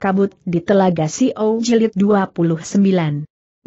Kabut di Telaga Sio Jilid 29.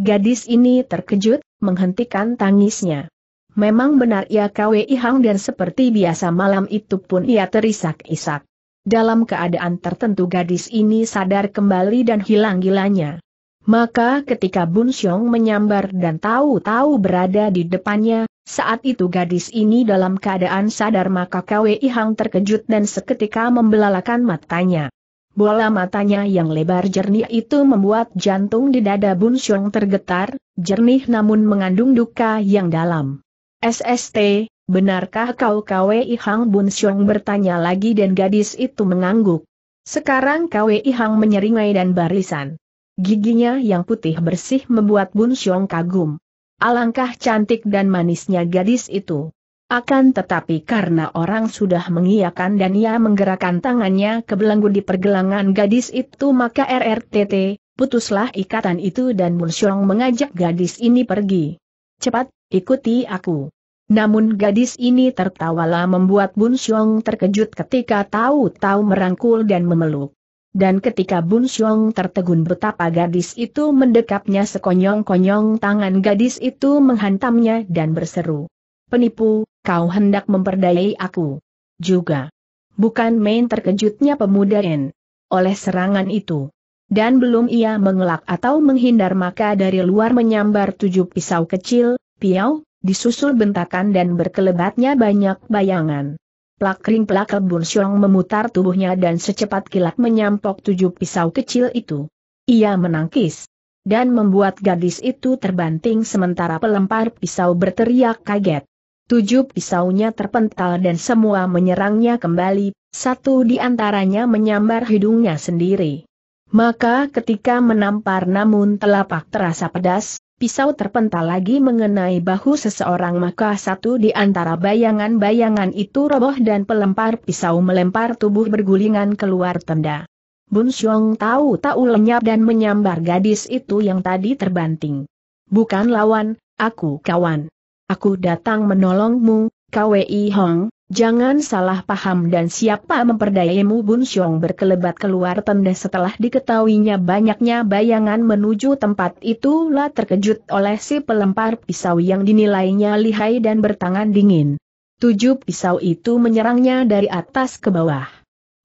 Gadis ini terkejut, menghentikan tangisnya. Memang benar ia ya KWI Ihang dan seperti biasa malam itu pun ia terisak-isak. Dalam keadaan tertentu gadis ini sadar kembali dan hilang gilanya. Maka ketika Bun Xiong menyambar dan tahu-tahu berada di depannya, saat itu gadis ini dalam keadaan sadar maka KWI Hang terkejut dan seketika membelalakan matanya. Bola matanya yang lebar jernih itu membuat jantung di dada Bun Xiong tergetar, jernih namun mengandung duka yang dalam. SST, benarkah kau KWI Hang Bun Xiong bertanya lagi dan gadis itu mengangguk. Sekarang KWI Hang menyeringai dan barisan. Giginya yang putih bersih membuat Bun Xiong kagum. Alangkah cantik dan manisnya gadis itu. Akan tetapi karena orang sudah mengiyakan dan ia menggerakkan tangannya ke belenggu di pergelangan gadis itu maka RRTT, putuslah ikatan itu dan Munsyong mengajak gadis ini pergi. Cepat, ikuti aku. Namun gadis ini tertawalah membuat Bun Xiong terkejut ketika tahu-tahu merangkul dan memeluk. Dan ketika Bun Xiong tertegun betapa gadis itu mendekapnya sekonyong-konyong tangan gadis itu menghantamnya dan berseru penipu, kau hendak memperdayai aku. Juga. Bukan main terkejutnya pemuda N. Oleh serangan itu. Dan belum ia mengelak atau menghindar maka dari luar menyambar tujuh pisau kecil, piau, disusul bentakan dan berkelebatnya banyak bayangan. Plak kering plak kebun syong memutar tubuhnya dan secepat kilat menyampok tujuh pisau kecil itu. Ia menangkis dan membuat gadis itu terbanting sementara pelempar pisau berteriak kaget. Tujuh pisaunya terpental dan semua menyerangnya kembali, satu di antaranya menyambar hidungnya sendiri. Maka ketika menampar namun telapak terasa pedas, pisau terpental lagi mengenai bahu seseorang maka satu di antara bayangan-bayangan itu roboh dan pelempar pisau melempar tubuh bergulingan keluar tenda. Bun Xiong tahu tak lenyap dan menyambar gadis itu yang tadi terbanting. Bukan lawan, aku kawan aku datang menolongmu, KWI Hong, jangan salah paham dan siapa memperdayamu Bun Xiong berkelebat keluar tenda setelah diketahuinya banyaknya bayangan menuju tempat itulah terkejut oleh si pelempar pisau yang dinilainya lihai dan bertangan dingin. Tujuh pisau itu menyerangnya dari atas ke bawah.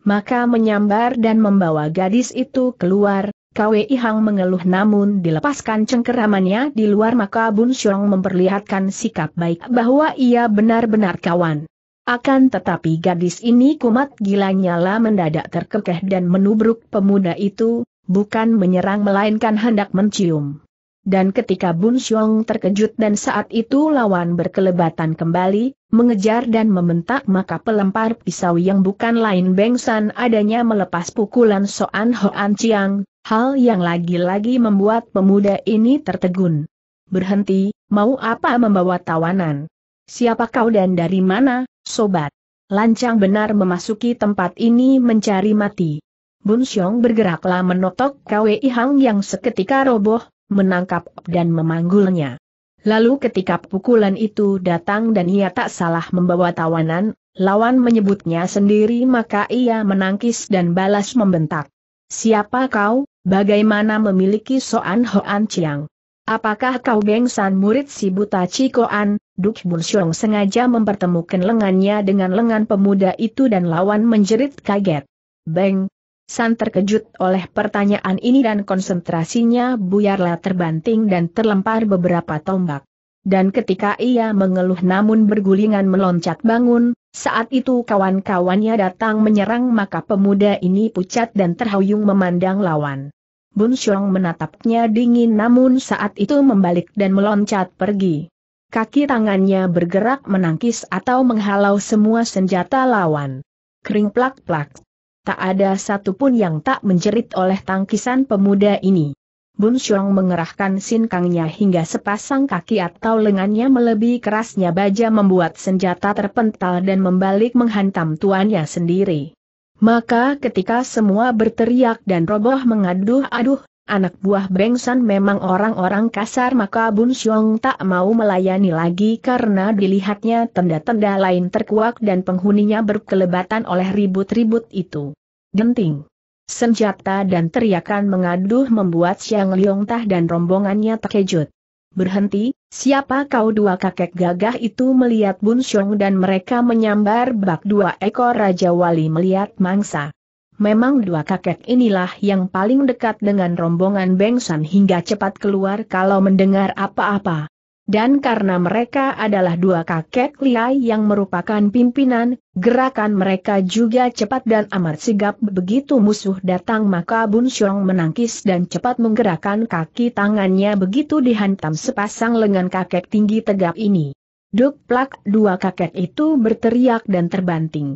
Maka menyambar dan membawa gadis itu keluar, Kwei Hang mengeluh namun dilepaskan cengkeramannya di luar maka Bun Xiong memperlihatkan sikap baik bahwa ia benar-benar kawan. Akan tetapi gadis ini kumat gilanya nyala mendadak terkekeh dan menubruk pemuda itu, bukan menyerang melainkan hendak mencium. Dan ketika Bun Xiong terkejut dan saat itu lawan berkelebatan kembali, mengejar dan membentak maka pelempar pisau yang bukan lain Bengsan adanya melepas pukulan Soan Hoan Chiang, hal yang lagi-lagi membuat pemuda ini tertegun. Berhenti, mau apa membawa tawanan? Siapa kau dan dari mana, sobat? Lancang benar memasuki tempat ini mencari mati. Bun Xiong bergeraklah menotok Kwei Hang yang seketika roboh, menangkap dan memanggulnya. Lalu ketika pukulan itu datang dan ia tak salah membawa tawanan, lawan menyebutnya sendiri maka ia menangkis dan balas membentak. Siapa kau, bagaimana memiliki Soan Hoan Chiang? Apakah kau San murid si buta Cikoan? Duk Bun Xiong sengaja mempertemukan lengannya dengan lengan pemuda itu dan lawan menjerit kaget. Beng, San terkejut oleh pertanyaan ini dan konsentrasinya buyarlah terbanting dan terlempar beberapa tombak. Dan ketika ia mengeluh namun bergulingan meloncat bangun, saat itu kawan-kawannya datang menyerang maka pemuda ini pucat dan terhuyung memandang lawan. Bun Xiong menatapnya dingin namun saat itu membalik dan meloncat pergi. Kaki tangannya bergerak menangkis atau menghalau semua senjata lawan. Kering plak-plak tak ada satupun yang tak menjerit oleh tangkisan pemuda ini. Bun Xiong mengerahkan sinkangnya hingga sepasang kaki atau lengannya melebihi kerasnya baja membuat senjata terpental dan membalik menghantam tuannya sendiri. Maka ketika semua berteriak dan roboh mengaduh-aduh, anak buah Bengsan memang orang-orang kasar maka Bun Xiong tak mau melayani lagi karena dilihatnya tenda-tenda lain terkuak dan penghuninya berkelebatan oleh ribut-ribut itu. Genting. Senjata dan teriakan mengaduh membuat Siang Liong Tah dan rombongannya terkejut. Berhenti, siapa kau dua kakek gagah itu melihat Bun Xiong dan mereka menyambar bak dua ekor Raja Wali melihat mangsa. Memang dua kakek inilah yang paling dekat dengan rombongan Bengsan hingga cepat keluar kalau mendengar apa-apa. Dan karena mereka adalah dua kakek liai yang merupakan pimpinan, gerakan mereka juga cepat dan amat sigap begitu musuh datang maka Bun Xiong menangkis dan cepat menggerakkan kaki tangannya begitu dihantam sepasang lengan kakek tinggi tegap ini. Duk plak dua kakek itu berteriak dan terbanting.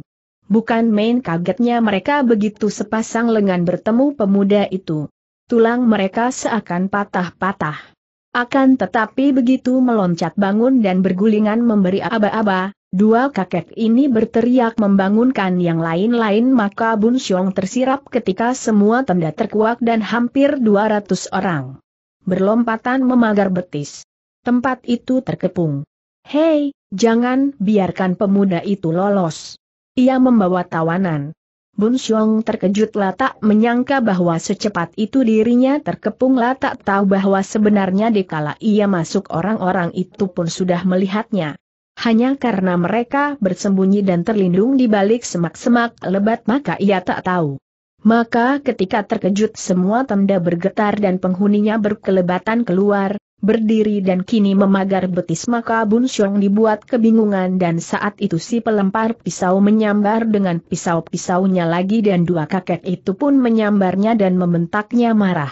Bukan main kagetnya mereka begitu sepasang lengan bertemu pemuda itu. Tulang mereka seakan patah-patah. Akan tetapi begitu meloncat bangun dan bergulingan memberi aba-aba, dua kakek ini berteriak membangunkan yang lain-lain maka Bun Xiong tersirap ketika semua tenda terkuak dan hampir 200 orang. Berlompatan memagar betis. Tempat itu terkepung. Hei, jangan biarkan pemuda itu lolos. Ia membawa tawanan. Bun Xiong terkejut tak menyangka bahwa secepat itu dirinya terkepung tak tahu bahwa sebenarnya dikala ia masuk orang-orang itu pun sudah melihatnya. Hanya karena mereka bersembunyi dan terlindung di balik semak-semak lebat maka ia tak tahu. Maka ketika terkejut semua tenda bergetar dan penghuninya berkelebatan keluar, berdiri dan kini memagar betis maka Bun Xiong dibuat kebingungan dan saat itu si pelempar pisau menyambar dengan pisau-pisaunya lagi dan dua kakek itu pun menyambarnya dan membentaknya marah.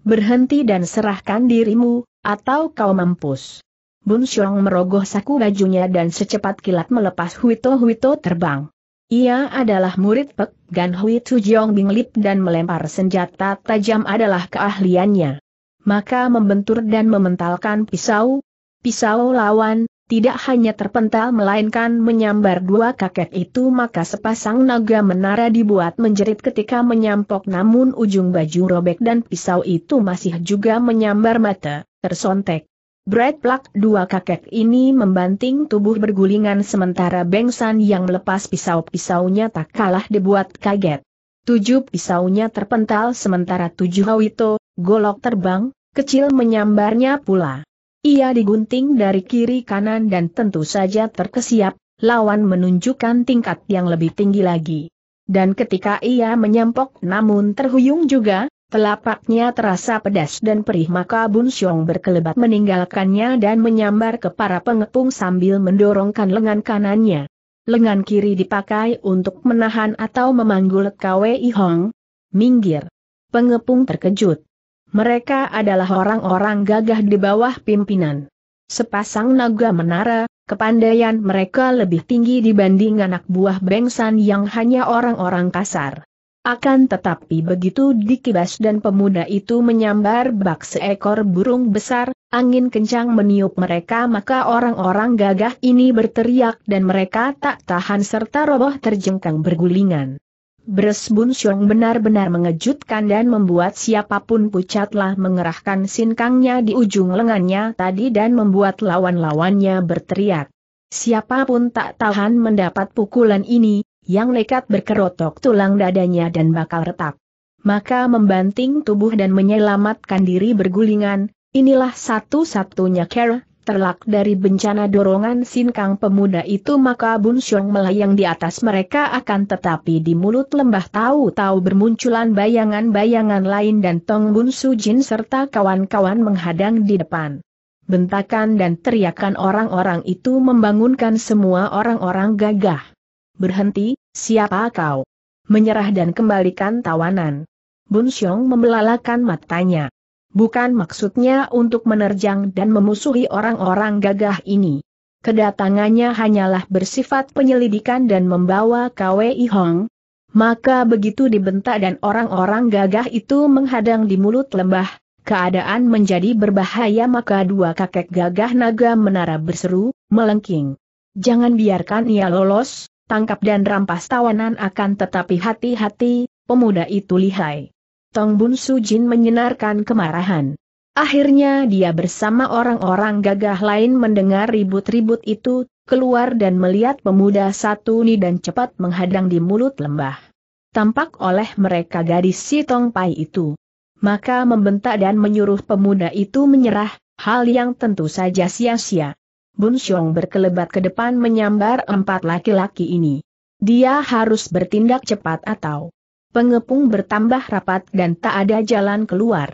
Berhenti dan serahkan dirimu, atau kau mampus. Bun Xiong merogoh saku bajunya dan secepat kilat melepas Huito-Huito terbang. Ia adalah murid Pek Gan Hui Bing Binglip dan melempar senjata tajam adalah keahliannya maka membentur dan mementalkan pisau. Pisau lawan, tidak hanya terpental melainkan menyambar dua kakek itu maka sepasang naga menara dibuat menjerit ketika menyampok namun ujung baju robek dan pisau itu masih juga menyambar mata, tersontek. Brad Plak dua kakek ini membanting tubuh bergulingan sementara Bengsan yang melepas pisau-pisaunya tak kalah dibuat kaget. Tujuh pisaunya terpental sementara tujuh Hawito, golok terbang, kecil menyambarnya pula. Ia digunting dari kiri kanan dan tentu saja terkesiap, lawan menunjukkan tingkat yang lebih tinggi lagi. Dan ketika ia menyampok namun terhuyung juga, telapaknya terasa pedas dan perih maka Bun Xiong berkelebat meninggalkannya dan menyambar ke para pengepung sambil mendorongkan lengan kanannya. Lengan kiri dipakai untuk menahan atau memanggul Kwei Hong. Minggir. Pengepung terkejut. Mereka adalah orang-orang gagah di bawah pimpinan. Sepasang naga menara, kepandaian mereka lebih tinggi dibanding anak buah bengsan yang hanya orang-orang kasar. Akan tetapi begitu dikibas dan pemuda itu menyambar bak seekor burung besar, angin kencang meniup mereka maka orang-orang gagah ini berteriak dan mereka tak tahan serta roboh terjengkang bergulingan. Bresbun Xiong benar-benar mengejutkan dan membuat siapapun pucatlah mengerahkan sinkangnya di ujung lengannya tadi dan membuat lawan-lawannya berteriak. Siapapun tak tahan mendapat pukulan ini, yang nekat berkerotok tulang dadanya dan bakal retak. Maka membanting tubuh dan menyelamatkan diri bergulingan, inilah satu-satunya cara terlak dari bencana dorongan sinkang pemuda itu maka Bun Xiong melayang di atas mereka akan tetapi di mulut lembah tahu-tahu bermunculan bayangan-bayangan lain dan Tong Bun Su Jin serta kawan-kawan menghadang di depan. Bentakan dan teriakan orang-orang itu membangunkan semua orang-orang gagah. Berhenti, siapa kau? Menyerah dan kembalikan tawanan. Bun Xiong membelalakan matanya. Bukan maksudnya untuk menerjang dan memusuhi orang-orang gagah ini. Kedatangannya hanyalah bersifat penyelidikan dan membawa KWI Hong. Maka begitu dibentak dan orang-orang gagah itu menghadang di mulut lembah, keadaan menjadi berbahaya maka dua kakek gagah naga menara berseru, melengking. Jangan biarkan ia lolos, tangkap dan rampas tawanan akan tetapi hati-hati, pemuda itu lihai. Tong Bun Su Jin menyenarkan kemarahan. Akhirnya dia bersama orang-orang gagah lain mendengar ribut-ribut itu, keluar dan melihat pemuda satu ini dan cepat menghadang di mulut lembah. Tampak oleh mereka gadis si Tong Pai itu. Maka membentak dan menyuruh pemuda itu menyerah, hal yang tentu saja sia-sia. Bun Xiong berkelebat ke depan menyambar empat laki-laki ini. Dia harus bertindak cepat atau pengepung bertambah rapat dan tak ada jalan keluar.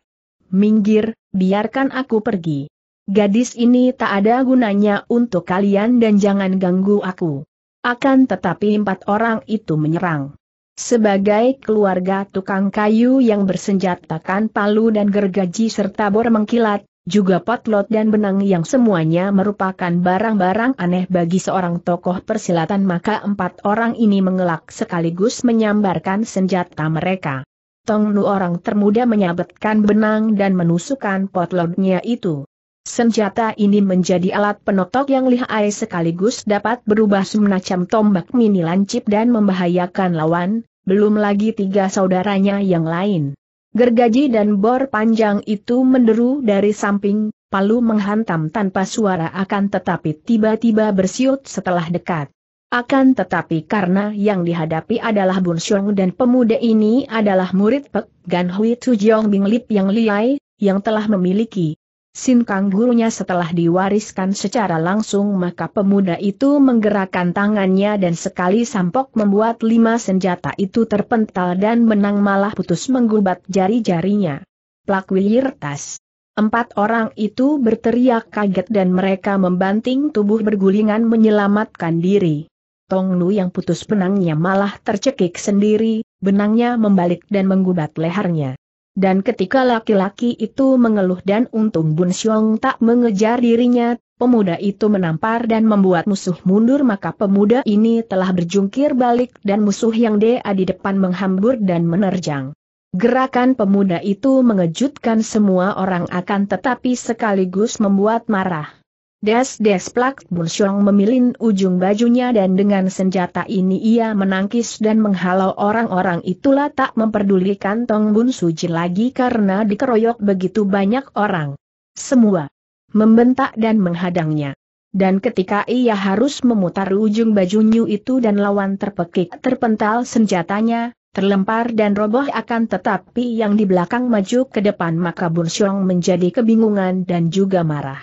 Minggir, biarkan aku pergi. Gadis ini tak ada gunanya untuk kalian dan jangan ganggu aku. Akan tetapi empat orang itu menyerang. Sebagai keluarga tukang kayu yang bersenjatakan palu dan gergaji serta bor mengkilat, juga potlot dan benang yang semuanya merupakan barang-barang aneh bagi seorang tokoh persilatan maka empat orang ini mengelak sekaligus menyambarkan senjata mereka. Tong Nu orang termuda menyabetkan benang dan menusukkan potlotnya itu. Senjata ini menjadi alat penotok yang lihai sekaligus dapat berubah semacam tombak mini lancip dan membahayakan lawan, belum lagi tiga saudaranya yang lain. Gergaji dan bor panjang itu menderu dari samping, palu menghantam tanpa suara akan tetapi tiba-tiba bersiut setelah dekat. Akan tetapi karena yang dihadapi adalah Bun Xiong dan pemuda ini adalah murid Pek Gan Hui Tu Bing Lip yang liai, yang telah memiliki Sin Kang gurunya setelah diwariskan secara langsung maka pemuda itu menggerakkan tangannya dan sekali sampok membuat lima senjata itu terpental dan menang malah putus menggubat jari-jarinya. Plak wilir tas. Empat orang itu berteriak kaget dan mereka membanting tubuh bergulingan menyelamatkan diri. Tong Lu yang putus benangnya malah tercekik sendiri, benangnya membalik dan menggubat lehernya. Dan ketika laki-laki itu mengeluh dan untung Bun Xiong tak mengejar dirinya, pemuda itu menampar dan membuat musuh mundur maka pemuda ini telah berjungkir balik dan musuh yang dia di depan menghambur dan menerjang. Gerakan pemuda itu mengejutkan semua orang akan tetapi sekaligus membuat marah. Des-des plak Bunsyong memilin ujung bajunya dan dengan senjata ini ia menangkis dan menghalau orang-orang itulah tak memperdulikan Tong Bun Suji lagi karena dikeroyok begitu banyak orang. Semua membentak dan menghadangnya. Dan ketika ia harus memutar ujung bajunya itu dan lawan terpekik terpental senjatanya, terlempar dan roboh akan tetapi yang di belakang maju ke depan maka Bunsyong menjadi kebingungan dan juga marah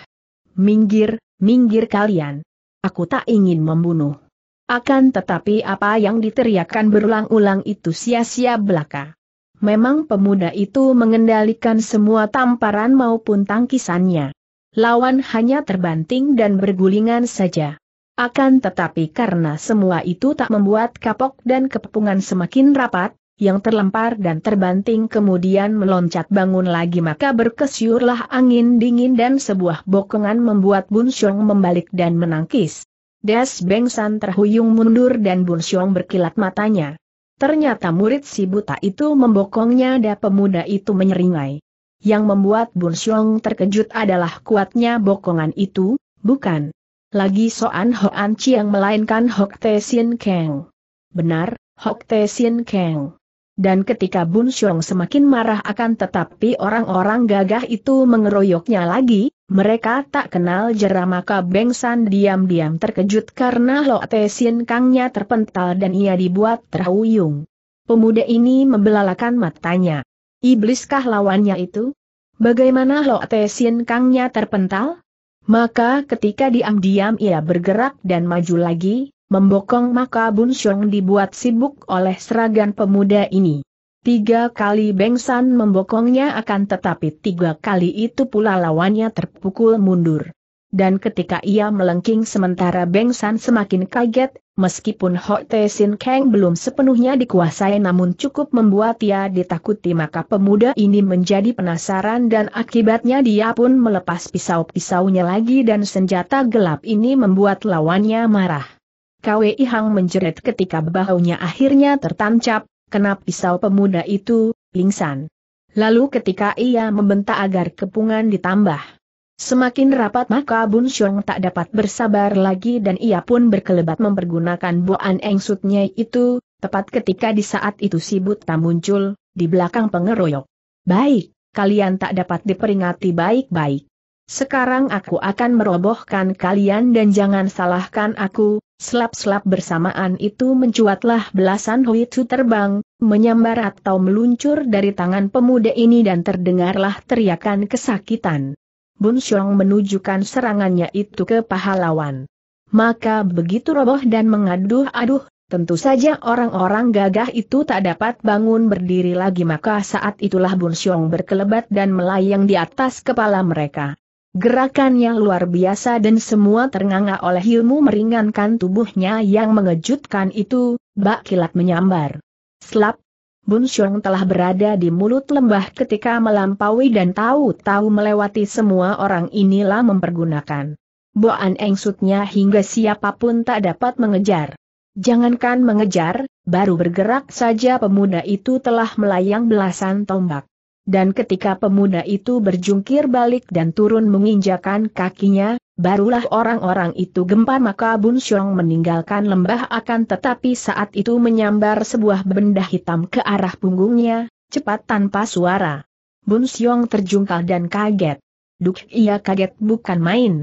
minggir, minggir kalian. Aku tak ingin membunuh. Akan tetapi apa yang diteriakkan berulang-ulang itu sia-sia belaka. Memang pemuda itu mengendalikan semua tamparan maupun tangkisannya. Lawan hanya terbanting dan bergulingan saja. Akan tetapi karena semua itu tak membuat kapok dan kepungan semakin rapat, yang terlempar dan terbanting kemudian meloncat bangun lagi maka berkesyurlah angin dingin dan sebuah bokongan membuat Bun Xiong membalik dan menangkis. Das Beng San terhuyung mundur dan Bun Xiong berkilat matanya. Ternyata murid si buta itu membokongnya dan pemuda itu menyeringai. Yang membuat Bun Xiong terkejut adalah kuatnya bokongan itu, bukan lagi Soan Hoan Chiang melainkan Hok Te Sin Kang. Benar, Hok Te Sin Kang. Dan ketika Bun Xiong semakin marah akan tetapi orang-orang gagah itu mengeroyoknya lagi, mereka tak kenal jera maka Beng San diam-diam terkejut karena Lo Te Sin Kangnya terpental dan ia dibuat terhuyung. Pemuda ini membelalakan matanya. Ibliskah lawannya itu? Bagaimana Lo Te Sin Kangnya terpental? Maka ketika diam-diam ia bergerak dan maju lagi, membokong maka Bun Xiong dibuat sibuk oleh seragan pemuda ini. Tiga kali Bengsan membokongnya akan tetapi tiga kali itu pula lawannya terpukul mundur. Dan ketika ia melengking sementara Bengsan semakin kaget, meskipun Ho Te Sin Kang belum sepenuhnya dikuasai namun cukup membuat ia ditakuti maka pemuda ini menjadi penasaran dan akibatnya dia pun melepas pisau-pisaunya lagi dan senjata gelap ini membuat lawannya marah. Kwei Hang menjerit ketika bahunya akhirnya tertancap, kena pisau pemuda itu, pingsan. Lalu ketika ia membentak agar kepungan ditambah. Semakin rapat maka Bun Xiong tak dapat bersabar lagi dan ia pun berkelebat mempergunakan buan engsutnya itu, tepat ketika di saat itu si buta muncul, di belakang pengeroyok. Baik, kalian tak dapat diperingati baik-baik. Sekarang aku akan merobohkan kalian dan jangan salahkan aku, selap-selap bersamaan itu mencuatlah belasan huitu terbang, menyambar atau meluncur dari tangan pemuda ini dan terdengarlah teriakan kesakitan. Bun Xiong menunjukkan serangannya itu ke pahlawan. Maka begitu roboh dan mengaduh-aduh, tentu saja orang-orang gagah itu tak dapat bangun berdiri lagi maka saat itulah Bun Xiong berkelebat dan melayang di atas kepala mereka. Gerakannya luar biasa dan semua ternganga oleh ilmu meringankan tubuhnya yang mengejutkan itu, bak kilat menyambar. Slap, Bun Xiong telah berada di mulut lembah ketika melampaui dan tahu-tahu melewati semua orang inilah mempergunakan. Boan engsutnya hingga siapapun tak dapat mengejar. Jangankan mengejar, baru bergerak saja pemuda itu telah melayang belasan tombak. Dan ketika pemuda itu berjungkir balik dan turun menginjakan kakinya, barulah orang-orang itu gempar maka Bun Xiong meninggalkan lembah akan tetapi saat itu menyambar sebuah benda hitam ke arah punggungnya, cepat tanpa suara. Bun Xiong terjungkal dan kaget. Duk ia kaget bukan main.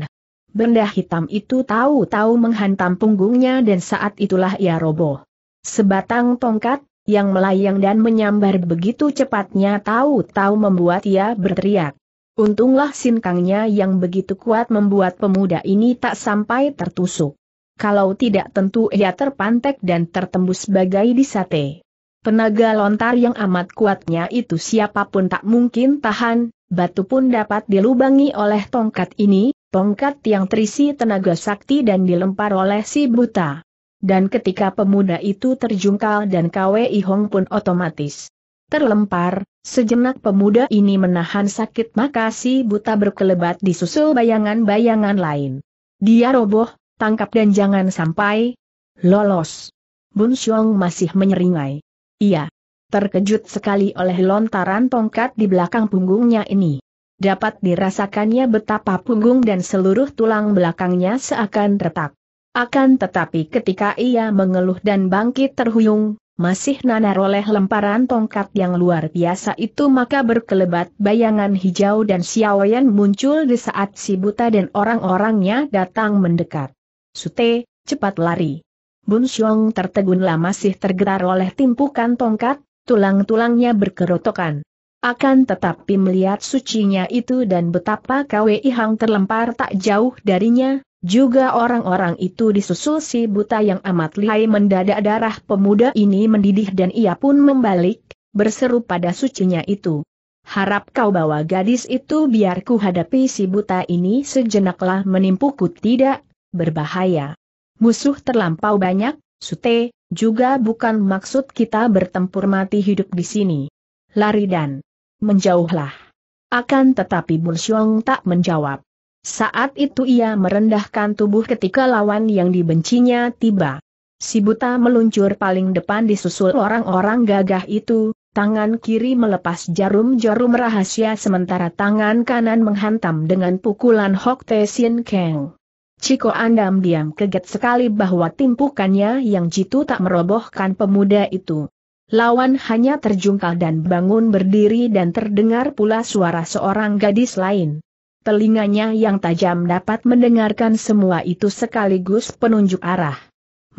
Benda hitam itu tahu-tahu menghantam punggungnya dan saat itulah ia roboh. Sebatang tongkat, yang melayang dan menyambar begitu cepatnya tahu-tahu membuat ia berteriak. Untunglah sinkangnya yang begitu kuat membuat pemuda ini tak sampai tertusuk. Kalau tidak tentu ia terpantek dan tertembus bagai disate. Penaga lontar yang amat kuatnya itu siapapun tak mungkin tahan, batu pun dapat dilubangi oleh tongkat ini, tongkat yang terisi tenaga sakti dan dilempar oleh si buta dan ketika pemuda itu terjungkal dan KWI Hong pun otomatis terlempar, sejenak pemuda ini menahan sakit maka si buta berkelebat disusul bayangan-bayangan lain. Dia roboh, tangkap dan jangan sampai lolos. Bun Xiong masih menyeringai. Iya. Terkejut sekali oleh lontaran tongkat di belakang punggungnya ini. Dapat dirasakannya betapa punggung dan seluruh tulang belakangnya seakan retak. Akan tetapi ketika ia mengeluh dan bangkit terhuyung, masih nanar oleh lemparan tongkat yang luar biasa itu maka berkelebat bayangan hijau dan siawayan muncul di saat si buta dan orang-orangnya datang mendekat. Sute, cepat lari. Bun Xiong tertegunlah masih tergetar oleh timpukan tongkat, tulang-tulangnya berkerotokan. Akan tetapi melihat sucinya itu dan betapa KWI Hang terlempar tak jauh darinya, juga orang-orang itu disusul si buta yang amat lihai mendadak darah pemuda ini mendidih dan ia pun membalik, berseru pada sucinya itu. Harap kau bawa gadis itu biar ku hadapi si buta ini sejenaklah menimpuku tidak, berbahaya. Musuh terlampau banyak, Sute, juga bukan maksud kita bertempur mati hidup di sini. Lari dan menjauhlah. Akan tetapi Bursyong tak menjawab. Saat itu ia merendahkan tubuh ketika lawan yang dibencinya tiba. Si buta meluncur paling depan disusul orang-orang gagah itu, tangan kiri melepas jarum-jarum rahasia sementara tangan kanan menghantam dengan pukulan Hok Te Sin Kang. Ciko Andam diam keget sekali bahwa timpukannya yang jitu tak merobohkan pemuda itu. Lawan hanya terjungkal dan bangun berdiri dan terdengar pula suara seorang gadis lain telinganya yang tajam dapat mendengarkan semua itu sekaligus penunjuk arah.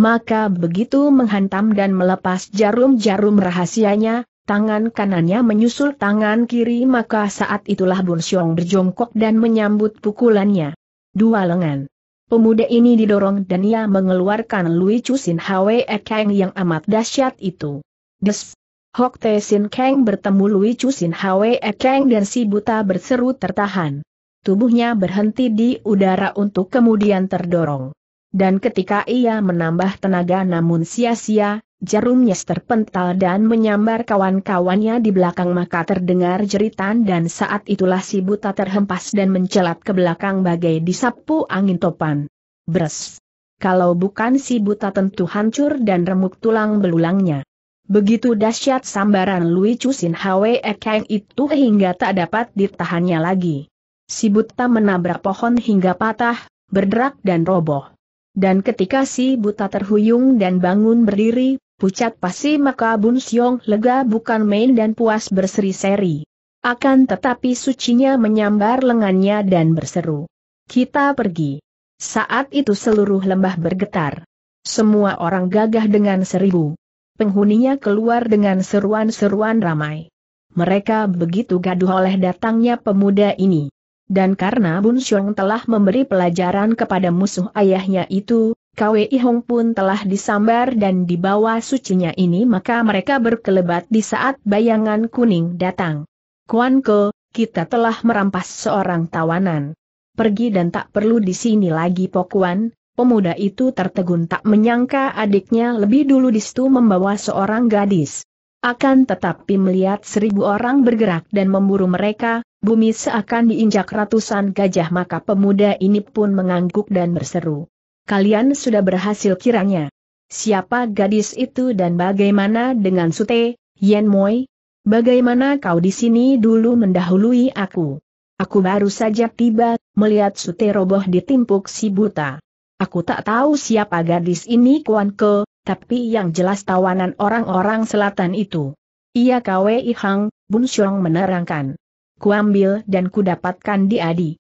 Maka begitu menghantam dan melepas jarum-jarum rahasianya, tangan kanannya menyusul tangan kiri maka saat itulah Bun Xiong berjongkok dan menyambut pukulannya. Dua lengan. Pemuda ini didorong dan ia mengeluarkan Lui Sin Hwe Kang yang amat dahsyat itu. Des. Hok Te Sin Kang bertemu Lui Sin Hwe Kang dan si buta berseru tertahan tubuhnya berhenti di udara untuk kemudian terdorong. Dan ketika ia menambah tenaga namun sia-sia, jarumnya terpental dan menyambar kawan-kawannya di belakang maka terdengar jeritan dan saat itulah si buta terhempas dan mencelat ke belakang bagai disapu angin topan. Bres! Kalau bukan si buta tentu hancur dan remuk tulang belulangnya. Begitu dahsyat sambaran Lui Chusin Hwe Ekeng itu hingga tak dapat ditahannya lagi. Si buta menabrak pohon hingga patah, berderak dan roboh. Dan ketika si buta terhuyung dan bangun berdiri, pucat pasti maka Bun Siong lega bukan main dan puas berseri-seri. Akan tetapi sucinya menyambar lengannya dan berseru. Kita pergi. Saat itu seluruh lembah bergetar. Semua orang gagah dengan seribu. Penghuninya keluar dengan seruan-seruan ramai. Mereka begitu gaduh oleh datangnya pemuda ini. Dan karena Bun Xiong telah memberi pelajaran kepada musuh ayahnya itu, Kwe Hong pun telah disambar dan dibawa sucinya ini maka mereka berkelebat di saat bayangan kuning datang. Kuan Ke, kita telah merampas seorang tawanan. Pergi dan tak perlu di sini lagi Pokuan, pemuda itu tertegun tak menyangka adiknya lebih dulu di situ membawa seorang gadis. Akan tetapi melihat seribu orang bergerak dan memburu mereka, bumi seakan diinjak ratusan gajah maka pemuda ini pun mengangguk dan berseru. Kalian sudah berhasil kiranya. Siapa gadis itu dan bagaimana dengan Sute, Yen Moi? Bagaimana kau di sini dulu mendahului aku? Aku baru saja tiba, melihat Sute roboh ditimpuk si buta. Aku tak tahu siapa gadis ini Kuan Ke, tapi yang jelas tawanan orang-orang selatan itu. Ia Kwei Hang, Bun Xiong menerangkan. Kuambil dan kudapatkan di Adi.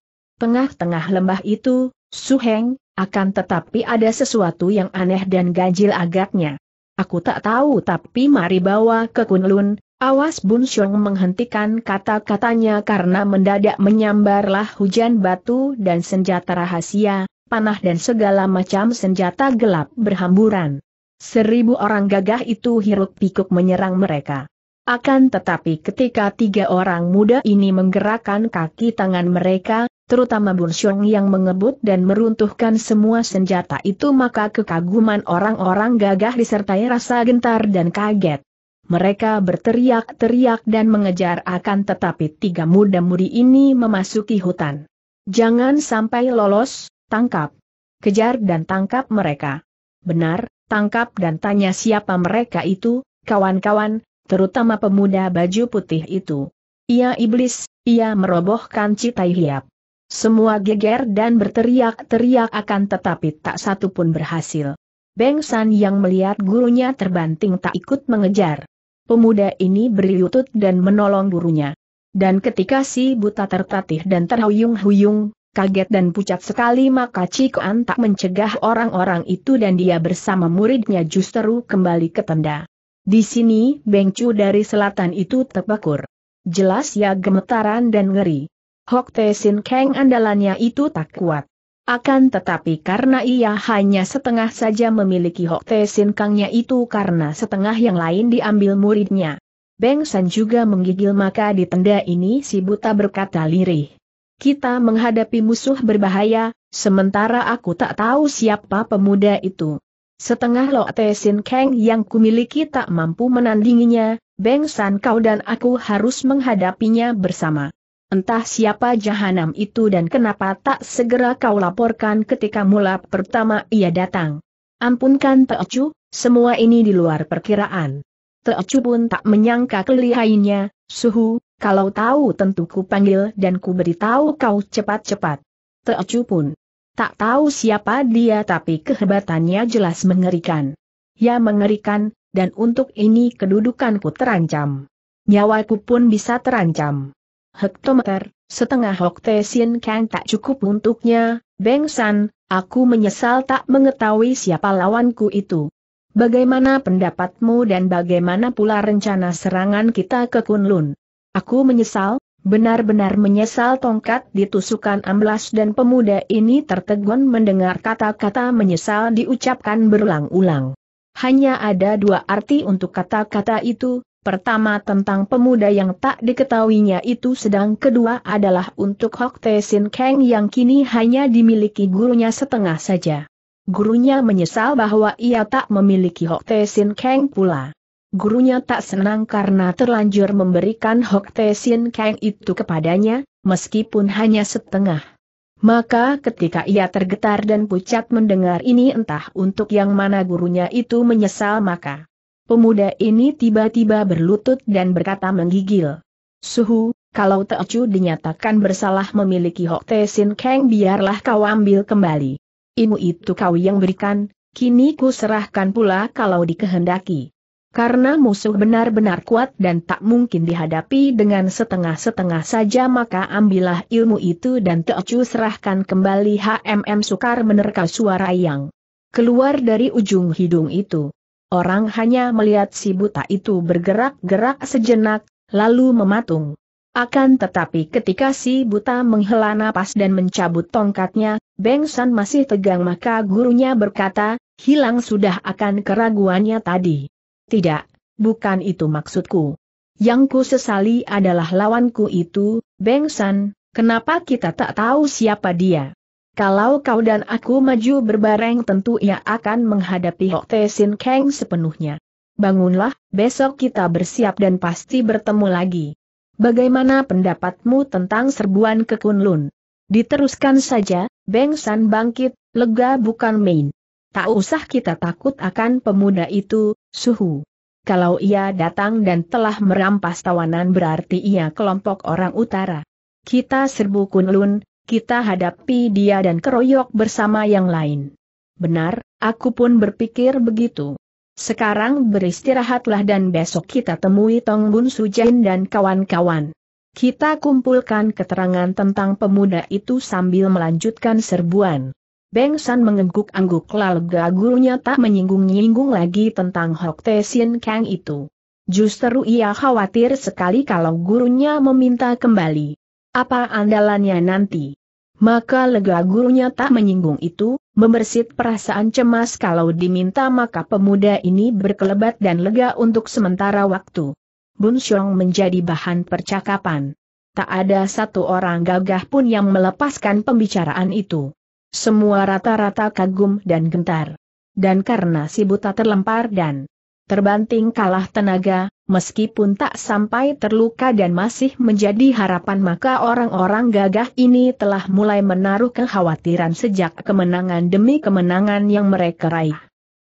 Tengah-tengah lembah itu, Su Heng, akan tetapi ada sesuatu yang aneh dan ganjil agaknya. Aku tak tahu tapi mari bawa ke Kunlun, awas Bun Xiong menghentikan kata-katanya karena mendadak menyambarlah hujan batu dan senjata rahasia, panah dan segala macam senjata gelap berhamburan. Seribu orang gagah itu hiruk pikuk menyerang mereka. Akan tetapi ketika tiga orang muda ini menggerakkan kaki tangan mereka, terutama Bunsyong yang mengebut dan meruntuhkan semua senjata itu maka kekaguman orang-orang gagah disertai rasa gentar dan kaget. Mereka berteriak-teriak dan mengejar akan tetapi tiga muda-mudi ini memasuki hutan. Jangan sampai lolos, tangkap. Kejar dan tangkap mereka. Benar, tangkap dan tanya siapa mereka itu, kawan-kawan, terutama pemuda baju putih itu. Ia iblis, ia merobohkan Citai Hiap. Semua geger dan berteriak-teriak akan tetapi tak satu pun berhasil. Beng San yang melihat gurunya terbanting tak ikut mengejar. Pemuda ini berlutut dan menolong gurunya. Dan ketika si buta tertatih dan terhuyung-huyung, kaget dan pucat sekali maka Cikoan tak mencegah orang-orang itu dan dia bersama muridnya justru kembali ke tenda. Di sini Bengcu dari selatan itu terpekur. Jelas ya gemetaran dan ngeri. Hok Te Sin Kang andalannya itu tak kuat. Akan tetapi karena ia hanya setengah saja memiliki Hok Te Sin Kangnya itu karena setengah yang lain diambil muridnya. Beng San juga menggigil maka di tenda ini si buta berkata lirih. Kita menghadapi musuh berbahaya, sementara aku tak tahu siapa pemuda itu. Setengah Lo Tesin Kang yang kumiliki tak mampu menandinginya, Beng San kau dan aku harus menghadapinya bersama. Entah siapa jahanam itu dan kenapa tak segera kau laporkan ketika mula pertama ia datang. Ampunkan Teocu, semua ini di luar perkiraan. Teocu pun tak menyangka kelihainya, suhu, kalau tahu tentu ku panggil dan ku beritahu kau cepat-cepat. Teocu pun. Tak tahu siapa dia tapi kehebatannya jelas mengerikan. Ya mengerikan, dan untuk ini kedudukanku terancam. Nyawaku pun bisa terancam. Hektometer, setengah hoktesin kang tak cukup untuknya, Bengsan, aku menyesal tak mengetahui siapa lawanku itu. Bagaimana pendapatmu dan bagaimana pula rencana serangan kita ke Kunlun? Aku menyesal, benar-benar menyesal tongkat ditusukan amblas dan pemuda ini tertegun mendengar kata-kata menyesal diucapkan berulang-ulang. Hanya ada dua arti untuk kata-kata itu, pertama tentang pemuda yang tak diketahuinya itu sedang kedua adalah untuk Hok Tae Sin Kang yang kini hanya dimiliki gurunya setengah saja. Gurunya menyesal bahwa ia tak memiliki Hok Tae Sin Kang pula gurunya tak senang karena terlanjur memberikan Hok Tesin itu kepadanya, meskipun hanya setengah. Maka ketika ia tergetar dan pucat mendengar ini entah untuk yang mana gurunya itu menyesal maka. Pemuda ini tiba-tiba berlutut dan berkata menggigil. Suhu, kalau Teocu dinyatakan bersalah memiliki Hok Tesin biarlah kau ambil kembali. Ilmu itu kau yang berikan, kini ku serahkan pula kalau dikehendaki. Karena musuh benar-benar kuat dan tak mungkin dihadapi dengan setengah-setengah saja maka ambillah ilmu itu dan Teocu serahkan kembali HMM Sukar menerka suara yang keluar dari ujung hidung itu. Orang hanya melihat si buta itu bergerak-gerak sejenak, lalu mematung. Akan tetapi ketika si buta menghela napas dan mencabut tongkatnya, Beng San masih tegang maka gurunya berkata, hilang sudah akan keraguannya tadi. Tidak, bukan itu maksudku. Yang ku sesali adalah lawanku itu, Beng San, kenapa kita tak tahu siapa dia? Kalau kau dan aku maju berbareng tentu ia akan menghadapi Hok Te Kang sepenuhnya. Bangunlah, besok kita bersiap dan pasti bertemu lagi. Bagaimana pendapatmu tentang serbuan ke Kunlun? Diteruskan saja, Beng San bangkit, lega bukan main. Tak usah kita takut akan pemuda itu, suhu. Kalau ia datang dan telah merampas tawanan berarti ia kelompok orang utara. Kita serbu kunlun, kita hadapi dia dan keroyok bersama yang lain. Benar, aku pun berpikir begitu. Sekarang beristirahatlah dan besok kita temui Tong Bun Sujen dan kawan-kawan. Kita kumpulkan keterangan tentang pemuda itu sambil melanjutkan serbuan. Beng San mengengguk angguk lalu gurunya tak menyinggung-nyinggung lagi tentang Hok Te Sin Kang itu. Justru ia khawatir sekali kalau gurunya meminta kembali. Apa andalannya nanti? Maka lega gurunya tak menyinggung itu, membersit perasaan cemas kalau diminta maka pemuda ini berkelebat dan lega untuk sementara waktu. Bun Xiong menjadi bahan percakapan. Tak ada satu orang gagah pun yang melepaskan pembicaraan itu semua rata-rata kagum dan gentar. Dan karena si buta terlempar dan terbanting kalah tenaga, meskipun tak sampai terluka dan masih menjadi harapan maka orang-orang gagah ini telah mulai menaruh kekhawatiran sejak kemenangan demi kemenangan yang mereka raih.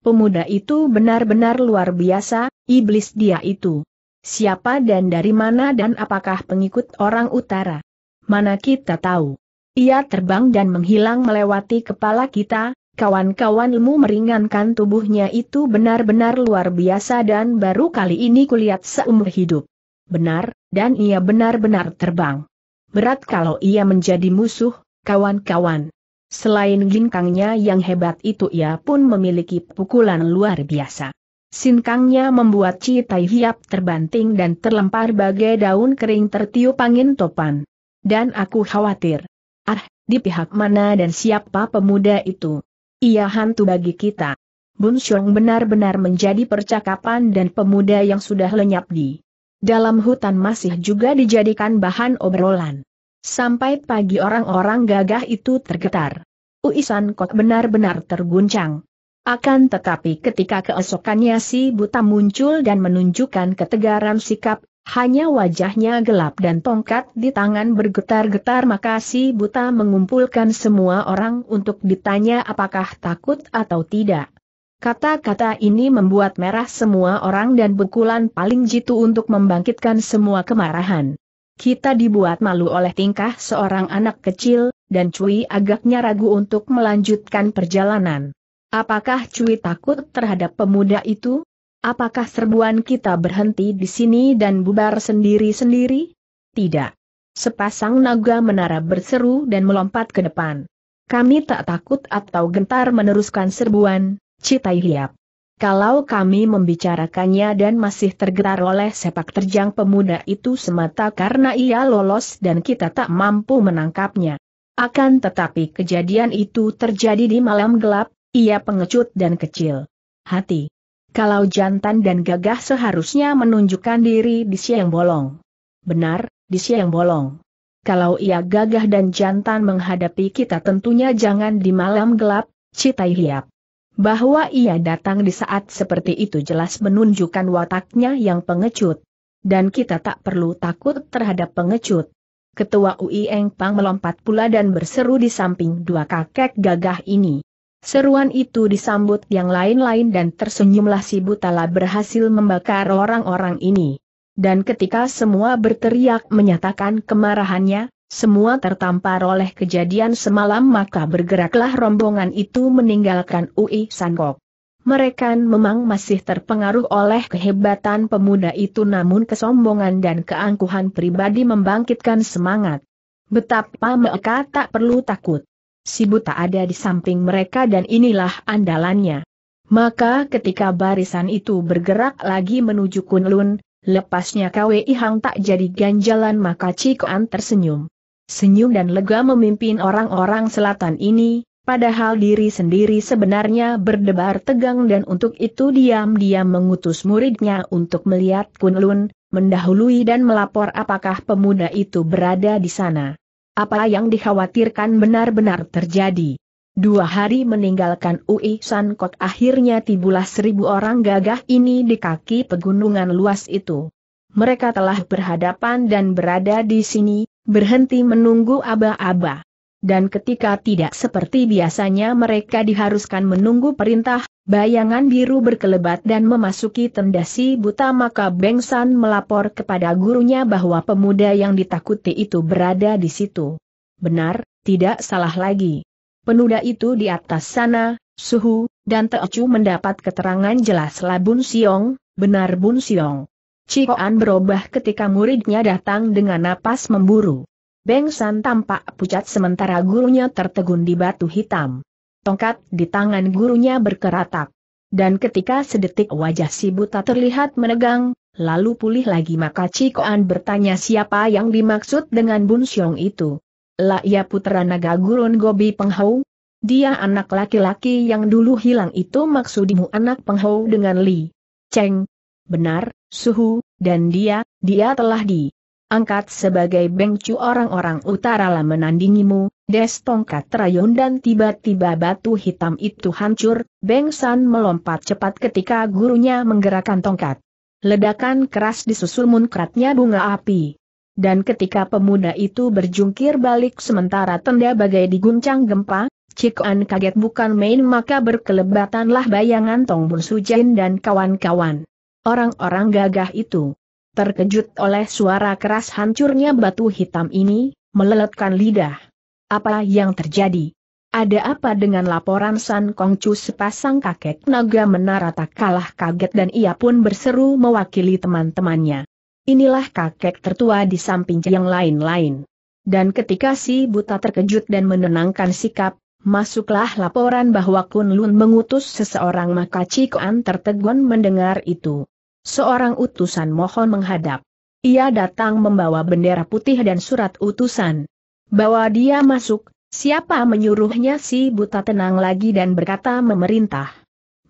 Pemuda itu benar-benar luar biasa, iblis dia itu. Siapa dan dari mana dan apakah pengikut orang utara? Mana kita tahu? Ia terbang dan menghilang melewati kepala kita, kawan-kawan ilmu meringankan tubuhnya itu benar-benar luar biasa dan baru kali ini kulihat seumur hidup. Benar, dan ia benar-benar terbang. Berat kalau ia menjadi musuh, kawan-kawan. Selain ginkangnya yang hebat itu ia pun memiliki pukulan luar biasa. Sinkangnya membuat Citai Hiap terbanting dan terlempar bagai daun kering tertiup angin topan. Dan aku khawatir, Ah, di pihak mana dan siapa pemuda itu? Ia hantu bagi kita. Bun Xiong benar-benar menjadi percakapan dan pemuda yang sudah lenyap di dalam hutan masih juga dijadikan bahan obrolan. Sampai pagi orang-orang gagah itu tergetar. Uisan kok benar-benar terguncang. Akan tetapi ketika keesokannya si buta muncul dan menunjukkan ketegaran sikap hanya wajahnya gelap dan tongkat di tangan bergetar-getar maka si buta mengumpulkan semua orang untuk ditanya apakah takut atau tidak. Kata-kata ini membuat merah semua orang dan pukulan paling jitu untuk membangkitkan semua kemarahan. Kita dibuat malu oleh tingkah seorang anak kecil, dan Cui agaknya ragu untuk melanjutkan perjalanan. Apakah Cui takut terhadap pemuda itu? Apakah serbuan kita berhenti di sini dan bubar sendiri-sendiri? Tidak. Sepasang naga menara berseru dan melompat ke depan. Kami tak takut atau gentar meneruskan serbuan, Citai Hiap. Kalau kami membicarakannya dan masih tergetar oleh sepak terjang pemuda itu semata karena ia lolos dan kita tak mampu menangkapnya. Akan tetapi kejadian itu terjadi di malam gelap, ia pengecut dan kecil. Hati. Kalau jantan dan gagah seharusnya menunjukkan diri di siang bolong. Benar, di siang bolong. Kalau ia gagah dan jantan menghadapi kita tentunya jangan di malam gelap, citai hiap. Bahwa ia datang di saat seperti itu jelas menunjukkan wataknya yang pengecut. Dan kita tak perlu takut terhadap pengecut. Ketua UI Eng Pang melompat pula dan berseru di samping dua kakek gagah ini. Seruan itu disambut yang lain-lain dan tersenyumlah si Butala berhasil membakar orang-orang ini. Dan ketika semua berteriak menyatakan kemarahannya, semua tertampar oleh kejadian semalam maka bergeraklah rombongan itu meninggalkan UI Sangkok. Mereka memang masih terpengaruh oleh kehebatan pemuda itu namun kesombongan dan keangkuhan pribadi membangkitkan semangat. Betapa mereka tak perlu takut si buta ada di samping mereka dan inilah andalannya. Maka ketika barisan itu bergerak lagi menuju Kunlun, lepasnya KWI Hang tak jadi ganjalan maka Cikoan tersenyum. Senyum dan lega memimpin orang-orang selatan ini, padahal diri sendiri sebenarnya berdebar tegang dan untuk itu diam-diam mengutus muridnya untuk melihat Kunlun, mendahului dan melapor apakah pemuda itu berada di sana apa yang dikhawatirkan benar-benar terjadi. Dua hari meninggalkan UI Kok akhirnya tibulah seribu orang gagah ini di kaki pegunungan luas itu. Mereka telah berhadapan dan berada di sini, berhenti menunggu aba-aba dan ketika tidak seperti biasanya mereka diharuskan menunggu perintah, bayangan biru berkelebat dan memasuki tendasi buta maka Bengsan melapor kepada gurunya bahwa pemuda yang ditakuti itu berada di situ. Benar, tidak salah lagi. Penuda itu di atas sana, Suhu, dan Teocu mendapat keterangan jelas Labun Siong, benar Bun Siong. Cikoan berubah ketika muridnya datang dengan napas memburu. Beng San tampak pucat sementara gurunya tertegun di batu hitam. Tongkat di tangan gurunya berkeratak. Dan ketika sedetik wajah si buta terlihat menegang, lalu pulih lagi maka Cikoan bertanya siapa yang dimaksud dengan Bun Xiong itu. Lah ya putra naga gurun Gobi Penghau? Dia anak laki-laki yang dulu hilang itu maksudimu anak Penghau dengan Li. Cheng. Benar, Suhu, dan dia, dia telah di angkat sebagai bengcu orang-orang utara lah menandingimu, des tongkat terayun dan tiba-tiba batu hitam itu hancur, Beng San melompat cepat ketika gurunya menggerakkan tongkat. Ledakan keras disusul munkratnya bunga api. Dan ketika pemuda itu berjungkir balik sementara tenda bagai diguncang gempa, Cik An kaget bukan main maka berkelebatanlah bayangan Tong Bun Sujin dan kawan-kawan. Orang-orang gagah itu. Terkejut oleh suara keras hancurnya batu hitam ini, meleletkan lidah. Apa yang terjadi? Ada apa dengan laporan San Kongcu sepasang kakek naga menara tak kalah kaget dan ia pun berseru mewakili teman-temannya. Inilah kakek tertua di samping yang lain-lain. Dan ketika si buta terkejut dan menenangkan sikap, masuklah laporan bahwa Kun Lun mengutus seseorang maka Cikuan tertegun mendengar itu. Seorang utusan mohon menghadap. Ia datang membawa bendera putih dan surat utusan. Bawa dia masuk, siapa menyuruhnya si buta tenang lagi dan berkata memerintah.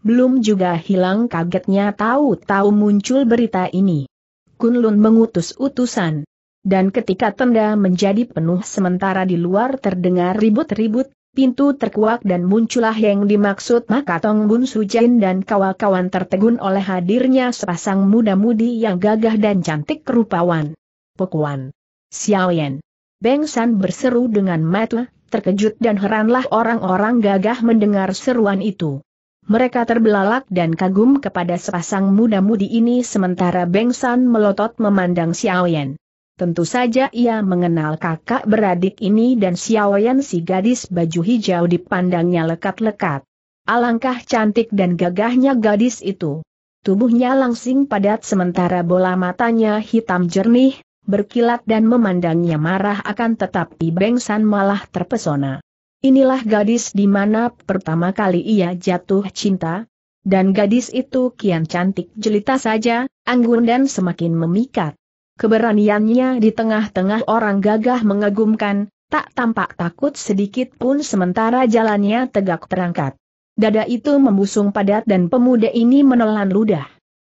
Belum juga hilang kagetnya tahu-tahu muncul berita ini. Kunlun mengutus utusan. Dan ketika tenda menjadi penuh sementara di luar terdengar ribut-ribut, Pintu terkuak dan muncullah yang dimaksud maka Tong Bun Sujain dan kawan-kawan tertegun oleh hadirnya sepasang muda-mudi yang gagah dan cantik kerupawan. Pekuan, Xiaoyan. Beng San berseru dengan mata, terkejut dan heranlah orang-orang gagah mendengar seruan itu. Mereka terbelalak dan kagum kepada sepasang muda-mudi ini sementara Beng San melotot memandang Xiaoyan. Tentu saja ia mengenal kakak beradik ini dan Xiaoyan si gadis baju hijau dipandangnya lekat-lekat. Alangkah cantik dan gagahnya gadis itu. Tubuhnya langsing padat sementara bola matanya hitam jernih, berkilat dan memandangnya marah akan tetapi Beng San malah terpesona. Inilah gadis di mana pertama kali ia jatuh cinta, dan gadis itu kian cantik jelita saja, anggun dan semakin memikat. Keberaniannya di tengah-tengah orang gagah mengagumkan, tak tampak takut sedikit pun sementara jalannya tegak terangkat. Dada itu membusung padat dan pemuda ini menelan ludah.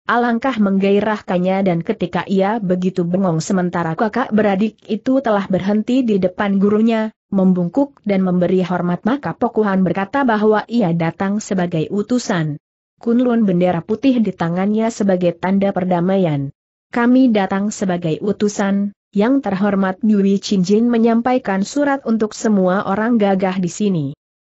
Alangkah menggairahkannya dan ketika ia begitu bengong sementara kakak beradik itu telah berhenti di depan gurunya, membungkuk dan memberi hormat maka Pokuhan berkata bahwa ia datang sebagai utusan. Kunlun bendera putih di tangannya sebagai tanda perdamaian kami datang sebagai utusan, yang terhormat Yui Chinjin menyampaikan surat untuk semua orang gagah di sini.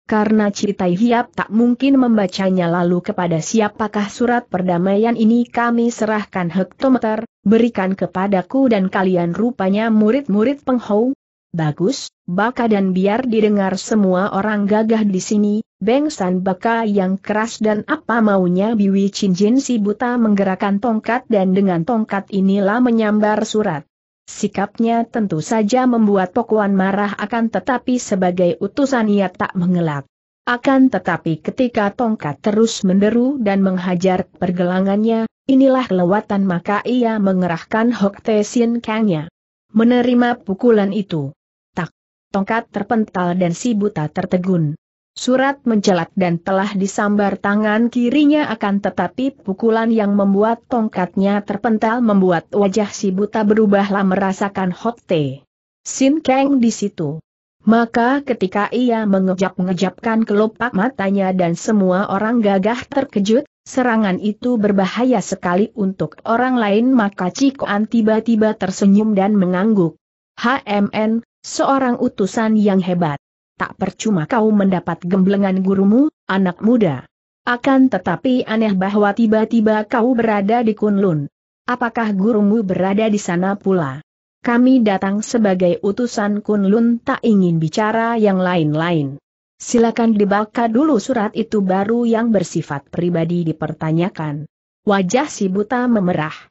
Karena Citai Hiap tak mungkin membacanya lalu kepada siapakah surat perdamaian ini kami serahkan hektometer, berikan kepadaku dan kalian rupanya murid-murid penghou. Bagus, baka dan biar didengar semua orang gagah di sini, Bengsan San Baka yang keras dan apa maunya Biwi Cinjin si buta menggerakkan tongkat dan dengan tongkat inilah menyambar surat. Sikapnya tentu saja membuat Pokuan marah akan tetapi sebagai utusan ia tak mengelak. Akan tetapi ketika tongkat terus menderu dan menghajar pergelangannya, inilah lewatan maka ia mengerahkan Hok Te Sin Kangnya. Menerima pukulan itu. Tak, tongkat terpental dan si buta tertegun. Surat mencelat dan telah disambar tangan kirinya akan tetapi pukulan yang membuat tongkatnya terpental membuat wajah si buta berubahlah merasakan hot tea. Sin Kang di situ. Maka ketika ia mengejap-ngejapkan kelopak matanya dan semua orang gagah terkejut, serangan itu berbahaya sekali untuk orang lain maka Cikoan tiba-tiba tersenyum dan mengangguk. HMN, seorang utusan yang hebat tak percuma kau mendapat gemblengan gurumu, anak muda. Akan tetapi aneh bahwa tiba-tiba kau berada di Kunlun. Apakah gurumu berada di sana pula? Kami datang sebagai utusan Kunlun tak ingin bicara yang lain-lain. Silakan dibaca dulu surat itu baru yang bersifat pribadi dipertanyakan. Wajah si buta memerah.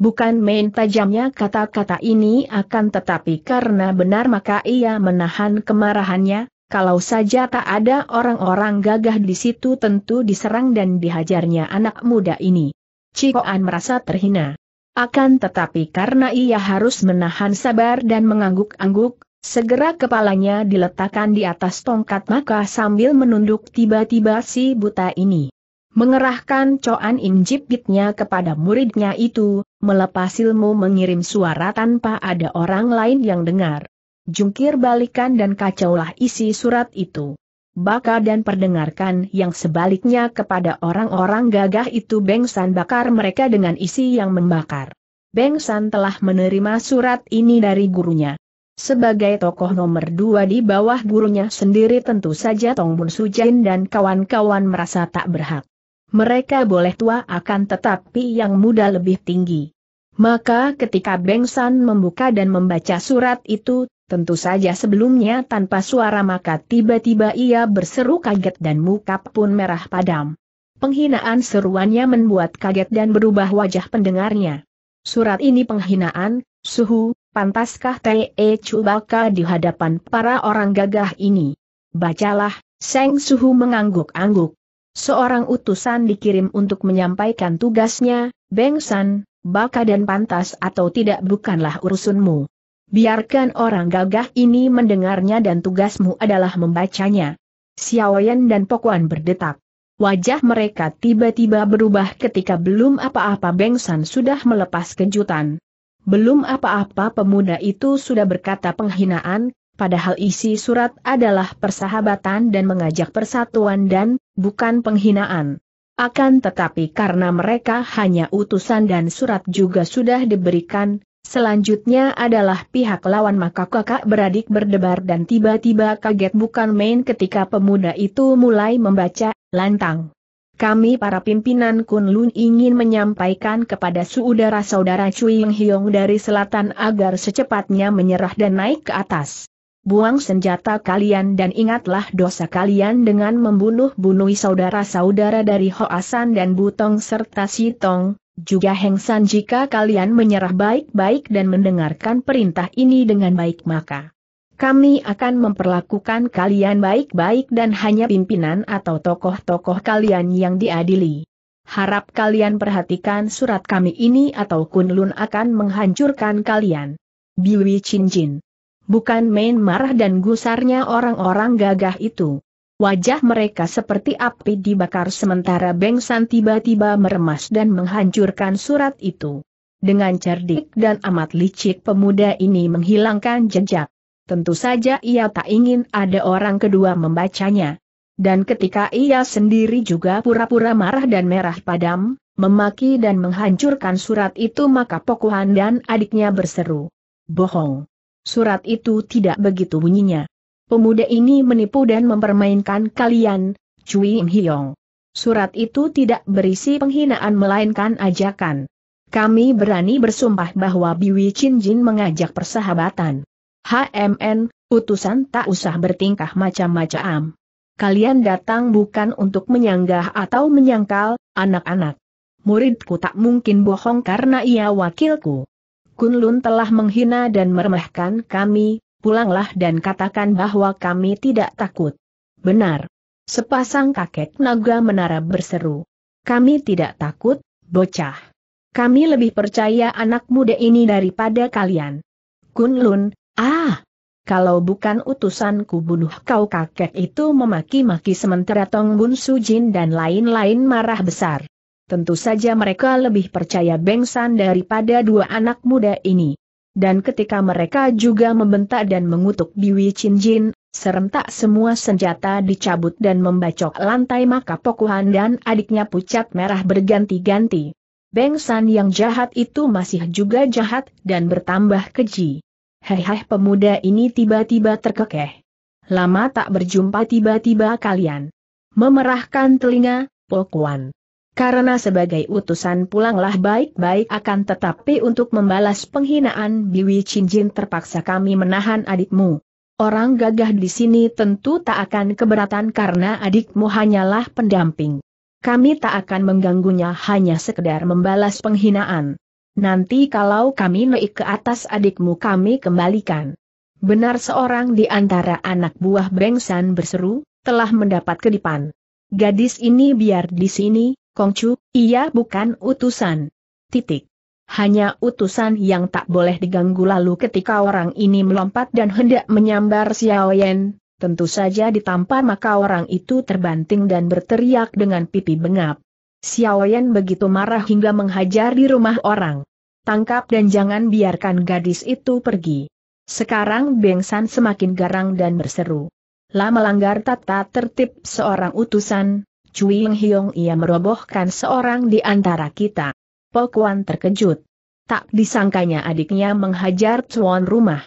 Bukan main tajamnya kata-kata ini akan tetapi karena benar maka ia menahan kemarahannya, kalau saja tak ada orang-orang gagah di situ tentu diserang dan dihajarnya anak muda ini. Cikoan merasa terhina. Akan tetapi karena ia harus menahan sabar dan mengangguk-angguk, segera kepalanya diletakkan di atas tongkat maka sambil menunduk tiba-tiba si buta ini mengerahkan Coan injipitnya kepada muridnya itu, melepas ilmu mengirim suara tanpa ada orang lain yang dengar. Jungkir balikan dan kacaulah isi surat itu. Baka dan perdengarkan yang sebaliknya kepada orang-orang gagah itu Bengsan bakar mereka dengan isi yang membakar. Bengsan telah menerima surat ini dari gurunya. Sebagai tokoh nomor dua di bawah gurunya sendiri tentu saja Tong Bun Sujin dan kawan-kawan merasa tak berhak. Mereka boleh tua akan tetapi yang muda lebih tinggi. Maka ketika Beng San membuka dan membaca surat itu, tentu saja sebelumnya tanpa suara maka tiba-tiba ia berseru kaget dan muka pun merah padam. Penghinaan seruannya membuat kaget dan berubah wajah pendengarnya. Surat ini penghinaan, suhu, pantaskah T.E. E Cubaka di hadapan para orang gagah ini? Bacalah, Seng Suhu mengangguk-angguk. Seorang utusan dikirim untuk menyampaikan tugasnya, Beng San, baka dan pantas atau tidak bukanlah urusanmu. Biarkan orang gagah ini mendengarnya dan tugasmu adalah membacanya. Xiaoyan dan Pokuan berdetak. Wajah mereka tiba-tiba berubah ketika belum apa-apa Beng San sudah melepas kejutan. Belum apa-apa pemuda itu sudah berkata penghinaan, padahal isi surat adalah persahabatan dan mengajak persatuan dan, bukan penghinaan. Akan tetapi karena mereka hanya utusan dan surat juga sudah diberikan, selanjutnya adalah pihak lawan maka kakak beradik berdebar dan tiba-tiba kaget bukan main ketika pemuda itu mulai membaca, lantang. Kami para pimpinan Kunlun ingin menyampaikan kepada saudara-saudara Cui Hyong Hiong dari selatan agar secepatnya menyerah dan naik ke atas buang senjata kalian dan ingatlah dosa kalian dengan membunuh bunuhi saudara-saudara dari Hoasan dan Butong serta Sitong, juga Hengsan jika kalian menyerah baik-baik dan mendengarkan perintah ini dengan baik maka. Kami akan memperlakukan kalian baik-baik dan hanya pimpinan atau tokoh-tokoh kalian yang diadili. Harap kalian perhatikan surat kami ini atau Kunlun akan menghancurkan kalian. Biwi Chin Jin bukan main marah dan gusarnya orang-orang gagah itu. Wajah mereka seperti api dibakar sementara Bengsan tiba-tiba meremas dan menghancurkan surat itu. Dengan cerdik dan amat licik pemuda ini menghilangkan jejak. Tentu saja ia tak ingin ada orang kedua membacanya. Dan ketika ia sendiri juga pura-pura marah dan merah padam, memaki dan menghancurkan surat itu maka Pokuhan dan adiknya berseru. Bohong. Surat itu tidak begitu bunyinya. Pemuda ini menipu dan mempermainkan kalian, Cui Im Hiong. Surat itu tidak berisi penghinaan melainkan ajakan. Kami berani bersumpah bahwa Biwi Chin Jin mengajak persahabatan. HMN, utusan tak usah bertingkah macam-macam. Kalian datang bukan untuk menyanggah atau menyangkal, anak-anak. Muridku tak mungkin bohong karena ia wakilku. Kunlun telah menghina dan meremehkan kami, pulanglah dan katakan bahwa kami tidak takut. Benar. Sepasang kakek naga menara berseru. Kami tidak takut, bocah. Kami lebih percaya anak muda ini daripada kalian. Kunlun, ah! Kalau bukan utusanku bunuh kau kakek itu memaki-maki sementara Tong Bun Sujin dan lain-lain marah besar tentu saja mereka lebih percaya Beng San daripada dua anak muda ini. Dan ketika mereka juga membentak dan mengutuk Biwi Chin Jin, serentak semua senjata dicabut dan membacok lantai maka Pokuhan dan adiknya pucat merah berganti-ganti. Beng San yang jahat itu masih juga jahat dan bertambah keji. hei pemuda ini tiba-tiba terkekeh. Lama tak berjumpa tiba-tiba kalian. Memerahkan telinga, Pokuhan. Karena sebagai utusan pulanglah baik-baik akan tetapi untuk membalas penghinaan Biwi Cinjin terpaksa kami menahan adikmu. Orang gagah di sini tentu tak akan keberatan karena adikmu hanyalah pendamping. Kami tak akan mengganggunya hanya sekedar membalas penghinaan. Nanti kalau kami naik ke atas adikmu kami kembalikan. Benar seorang di antara anak buah Brengsan berseru, telah mendapat kedipan. Gadis ini biar di sini, Kongcu, ia bukan utusan. Titik. Hanya utusan yang tak boleh diganggu lalu ketika orang ini melompat dan hendak menyambar Xiao Yan, tentu saja ditampar maka orang itu terbanting dan berteriak dengan pipi bengap. Xiao Yan begitu marah hingga menghajar di rumah orang. Tangkap dan jangan biarkan gadis itu pergi. Sekarang Beng San semakin garang dan berseru. Lah melanggar tata tertib seorang utusan, Cui Eng Hiong ia merobohkan seorang di antara kita. Pokuan terkejut. Tak disangkanya adiknya menghajar tuan rumah.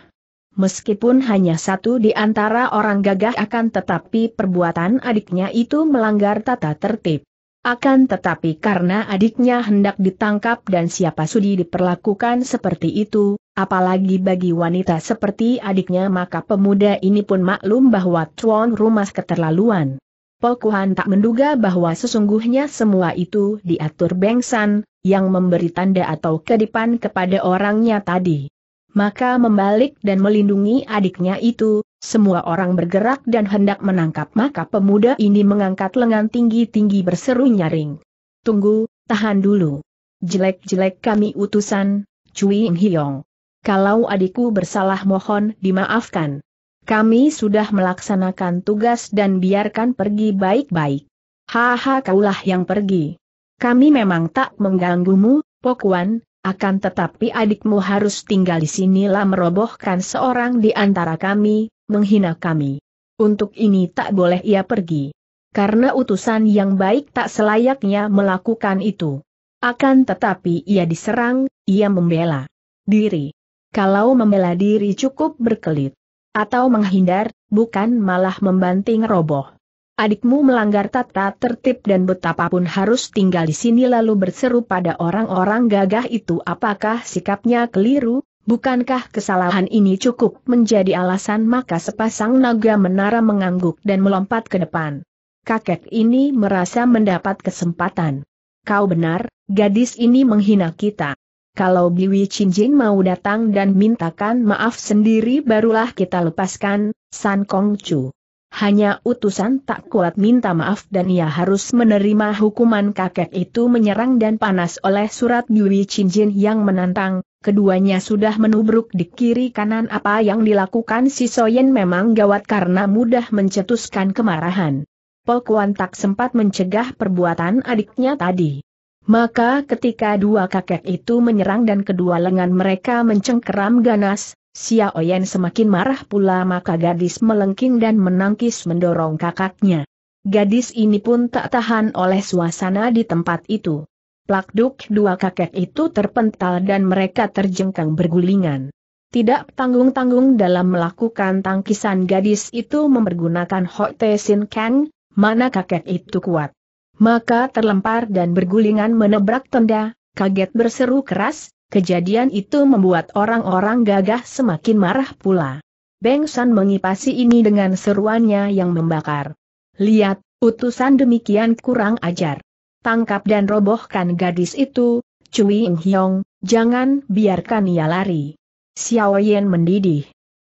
Meskipun hanya satu di antara orang gagah akan tetapi perbuatan adiknya itu melanggar tata tertib. Akan tetapi karena adiknya hendak ditangkap dan siapa sudi diperlakukan seperti itu, apalagi bagi wanita seperti adiknya maka pemuda ini pun maklum bahwa tuan rumah keterlaluan. Pokuhan tak menduga bahwa sesungguhnya semua itu diatur Bengsan, yang memberi tanda atau kedipan kepada orangnya tadi. Maka membalik dan melindungi adiknya itu, semua orang bergerak dan hendak menangkap maka pemuda ini mengangkat lengan tinggi-tinggi berseru nyaring. Tunggu, tahan dulu. Jelek-jelek kami utusan, Cui Hyong. Kalau adikku bersalah mohon dimaafkan. Kami sudah melaksanakan tugas dan biarkan pergi baik-baik. Haha kaulah yang pergi. Kami memang tak mengganggumu, Pokwan, akan tetapi adikmu harus tinggal di sinilah merobohkan seorang di antara kami, menghina kami. Untuk ini tak boleh ia pergi. Karena utusan yang baik tak selayaknya melakukan itu. Akan tetapi ia diserang, ia membela diri. Kalau membela diri cukup berkelit atau menghindar, bukan malah membanting roboh. Adikmu melanggar tata tertib dan betapapun harus tinggal di sini lalu berseru pada orang-orang gagah itu apakah sikapnya keliru, bukankah kesalahan ini cukup menjadi alasan maka sepasang naga menara mengangguk dan melompat ke depan. Kakek ini merasa mendapat kesempatan. Kau benar, gadis ini menghina kita kalau Biwi Cincin mau datang dan mintakan maaf sendiri barulah kita lepaskan, San Kong Chu. Hanya utusan tak kuat minta maaf dan ia harus menerima hukuman kakek itu menyerang dan panas oleh surat Biwi Cincin yang menantang, keduanya sudah menubruk di kiri kanan apa yang dilakukan si Soyen memang gawat karena mudah mencetuskan kemarahan. Pokwan tak sempat mencegah perbuatan adiknya tadi. Maka ketika dua kakek itu menyerang dan kedua lengan mereka mencengkeram ganas, Xiao Yan semakin marah pula maka gadis melengking dan menangkis mendorong kakaknya. Gadis ini pun tak tahan oleh suasana di tempat itu. Plakduk dua kakek itu terpental dan mereka terjengkang bergulingan. Tidak tanggung-tanggung dalam melakukan tangkisan gadis itu mempergunakan Hok Sin Kang, mana kakek itu kuat maka terlempar dan bergulingan menebrak tenda, kaget berseru keras, kejadian itu membuat orang-orang gagah semakin marah pula. Beng San mengipasi ini dengan seruannya yang membakar. Lihat, utusan demikian kurang ajar. Tangkap dan robohkan gadis itu, Cui Ing Hyong, jangan biarkan ia lari. Xiao Yan mendidih.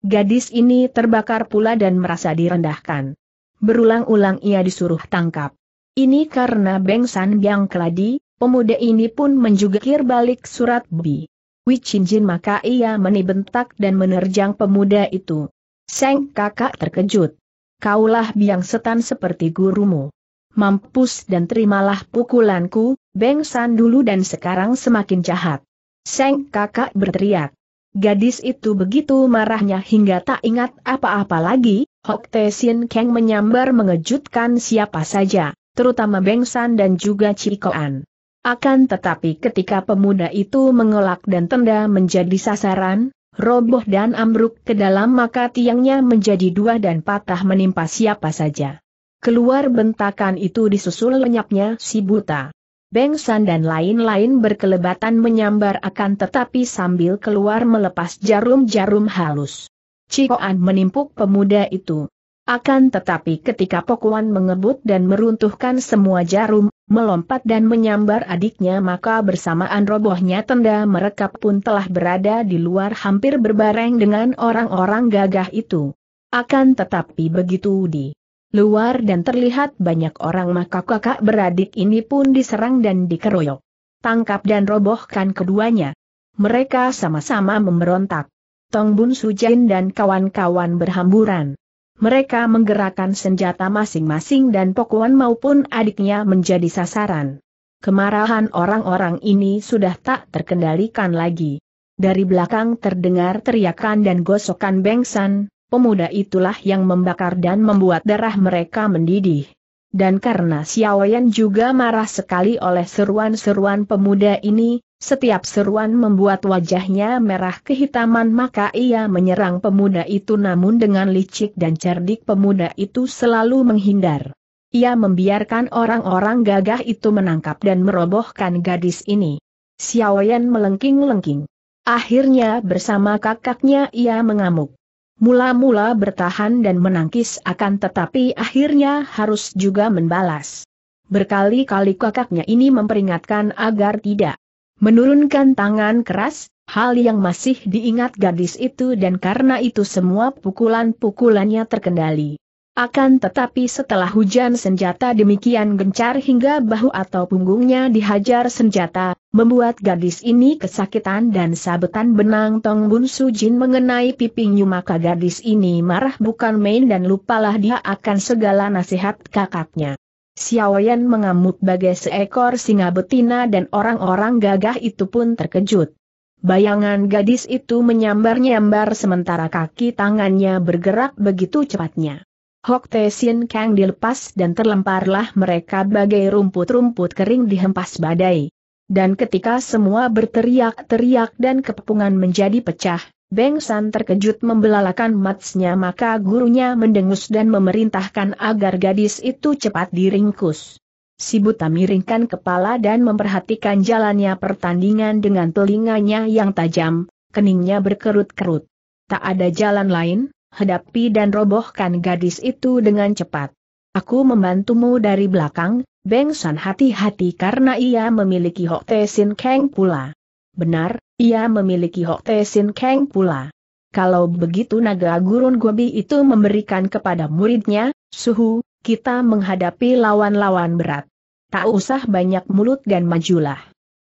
Gadis ini terbakar pula dan merasa direndahkan. Berulang-ulang ia disuruh tangkap. Ini karena Beng San Biang Keladi, pemuda ini pun menjugakir balik surat Bi. Wicinjin maka ia menibentak dan menerjang pemuda itu. Seng kakak terkejut. Kaulah biang setan seperti gurumu. Mampus dan terimalah pukulanku, Beng San dulu dan sekarang semakin jahat. Seng kakak berteriak. Gadis itu begitu marahnya hingga tak ingat apa-apa lagi, Hok Te Sin Kang menyambar mengejutkan siapa saja terutama Bengsan dan juga Cikoan. Akan tetapi ketika pemuda itu mengelak dan tenda menjadi sasaran, roboh dan ambruk ke dalam maka tiangnya menjadi dua dan patah menimpa siapa saja. Keluar bentakan itu disusul lenyapnya si buta. Bengsan dan lain-lain berkelebatan menyambar akan tetapi sambil keluar melepas jarum-jarum halus. Cikoan menimpuk pemuda itu. Akan tetapi ketika Pokuan mengebut dan meruntuhkan semua jarum, melompat dan menyambar adiknya maka bersamaan robohnya tenda mereka pun telah berada di luar hampir berbareng dengan orang-orang gagah itu. Akan tetapi begitu di luar dan terlihat banyak orang maka kakak beradik ini pun diserang dan dikeroyok. Tangkap dan robohkan keduanya. Mereka sama-sama memberontak. Tong Bun Sujin dan kawan-kawan berhamburan mereka menggerakkan senjata masing-masing dan Pokuan maupun adiknya menjadi sasaran. Kemarahan orang-orang ini sudah tak terkendalikan lagi. Dari belakang terdengar teriakan dan gosokan bengsan, pemuda itulah yang membakar dan membuat darah mereka mendidih. Dan karena Xiaoyan juga marah sekali oleh seruan-seruan pemuda ini, setiap seruan membuat wajahnya merah kehitaman maka ia menyerang pemuda itu namun dengan licik dan cerdik pemuda itu selalu menghindar. Ia membiarkan orang-orang gagah itu menangkap dan merobohkan gadis ini. Xiaoyan melengking-lengking. Akhirnya bersama kakaknya ia mengamuk. Mula-mula bertahan dan menangkis akan tetapi akhirnya harus juga membalas. Berkali-kali kakaknya ini memperingatkan agar tidak Menurunkan tangan keras, hal yang masih diingat gadis itu dan karena itu semua pukulan-pukulannya terkendali. Akan tetapi setelah hujan senjata demikian gencar hingga bahu atau punggungnya dihajar senjata, membuat gadis ini kesakitan dan sabetan benang Tong Bun Jin mengenai pipinya maka gadis ini marah bukan main dan lupalah dia akan segala nasihat kakaknya. Xiaoyan mengamuk bagai seekor singa betina dan orang-orang gagah itu pun terkejut. Bayangan gadis itu menyambar-nyambar sementara kaki tangannya bergerak begitu cepatnya. Hok Te Sin Kang dilepas dan terlemparlah mereka bagai rumput-rumput kering dihempas badai. Dan ketika semua berteriak-teriak dan kepungan menjadi pecah, Beng San terkejut membelalakan matsnya maka gurunya mendengus dan memerintahkan agar gadis itu cepat diringkus. Si buta miringkan kepala dan memperhatikan jalannya pertandingan dengan telinganya yang tajam, keningnya berkerut-kerut. Tak ada jalan lain, hadapi dan robohkan gadis itu dengan cepat. Aku membantumu dari belakang, Beng San hati-hati karena ia memiliki Hok Te Sin Keng pula. Benar, ia memiliki Hokte Sin Kang pula. Kalau begitu naga gurun gobi itu memberikan kepada muridnya, suhu, kita menghadapi lawan-lawan berat. Tak usah banyak mulut dan majulah.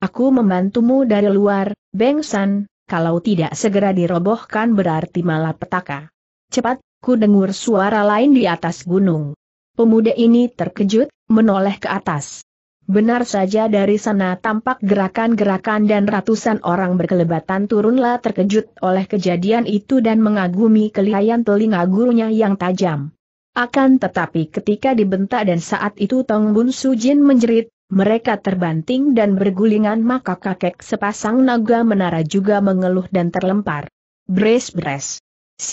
Aku membantumu dari luar, Beng San, kalau tidak segera dirobohkan berarti malah petaka. Cepat, ku dengur suara lain di atas gunung. Pemuda ini terkejut, menoleh ke atas. Benar saja dari sana tampak gerakan-gerakan dan ratusan orang berkelebatan turunlah terkejut oleh kejadian itu dan mengagumi kelihayan telinga gurunya yang tajam. Akan tetapi ketika dibentak dan saat itu Tong Bun Su Jin menjerit, mereka terbanting dan bergulingan maka kakek sepasang naga menara juga mengeluh dan terlempar. Bres-bres.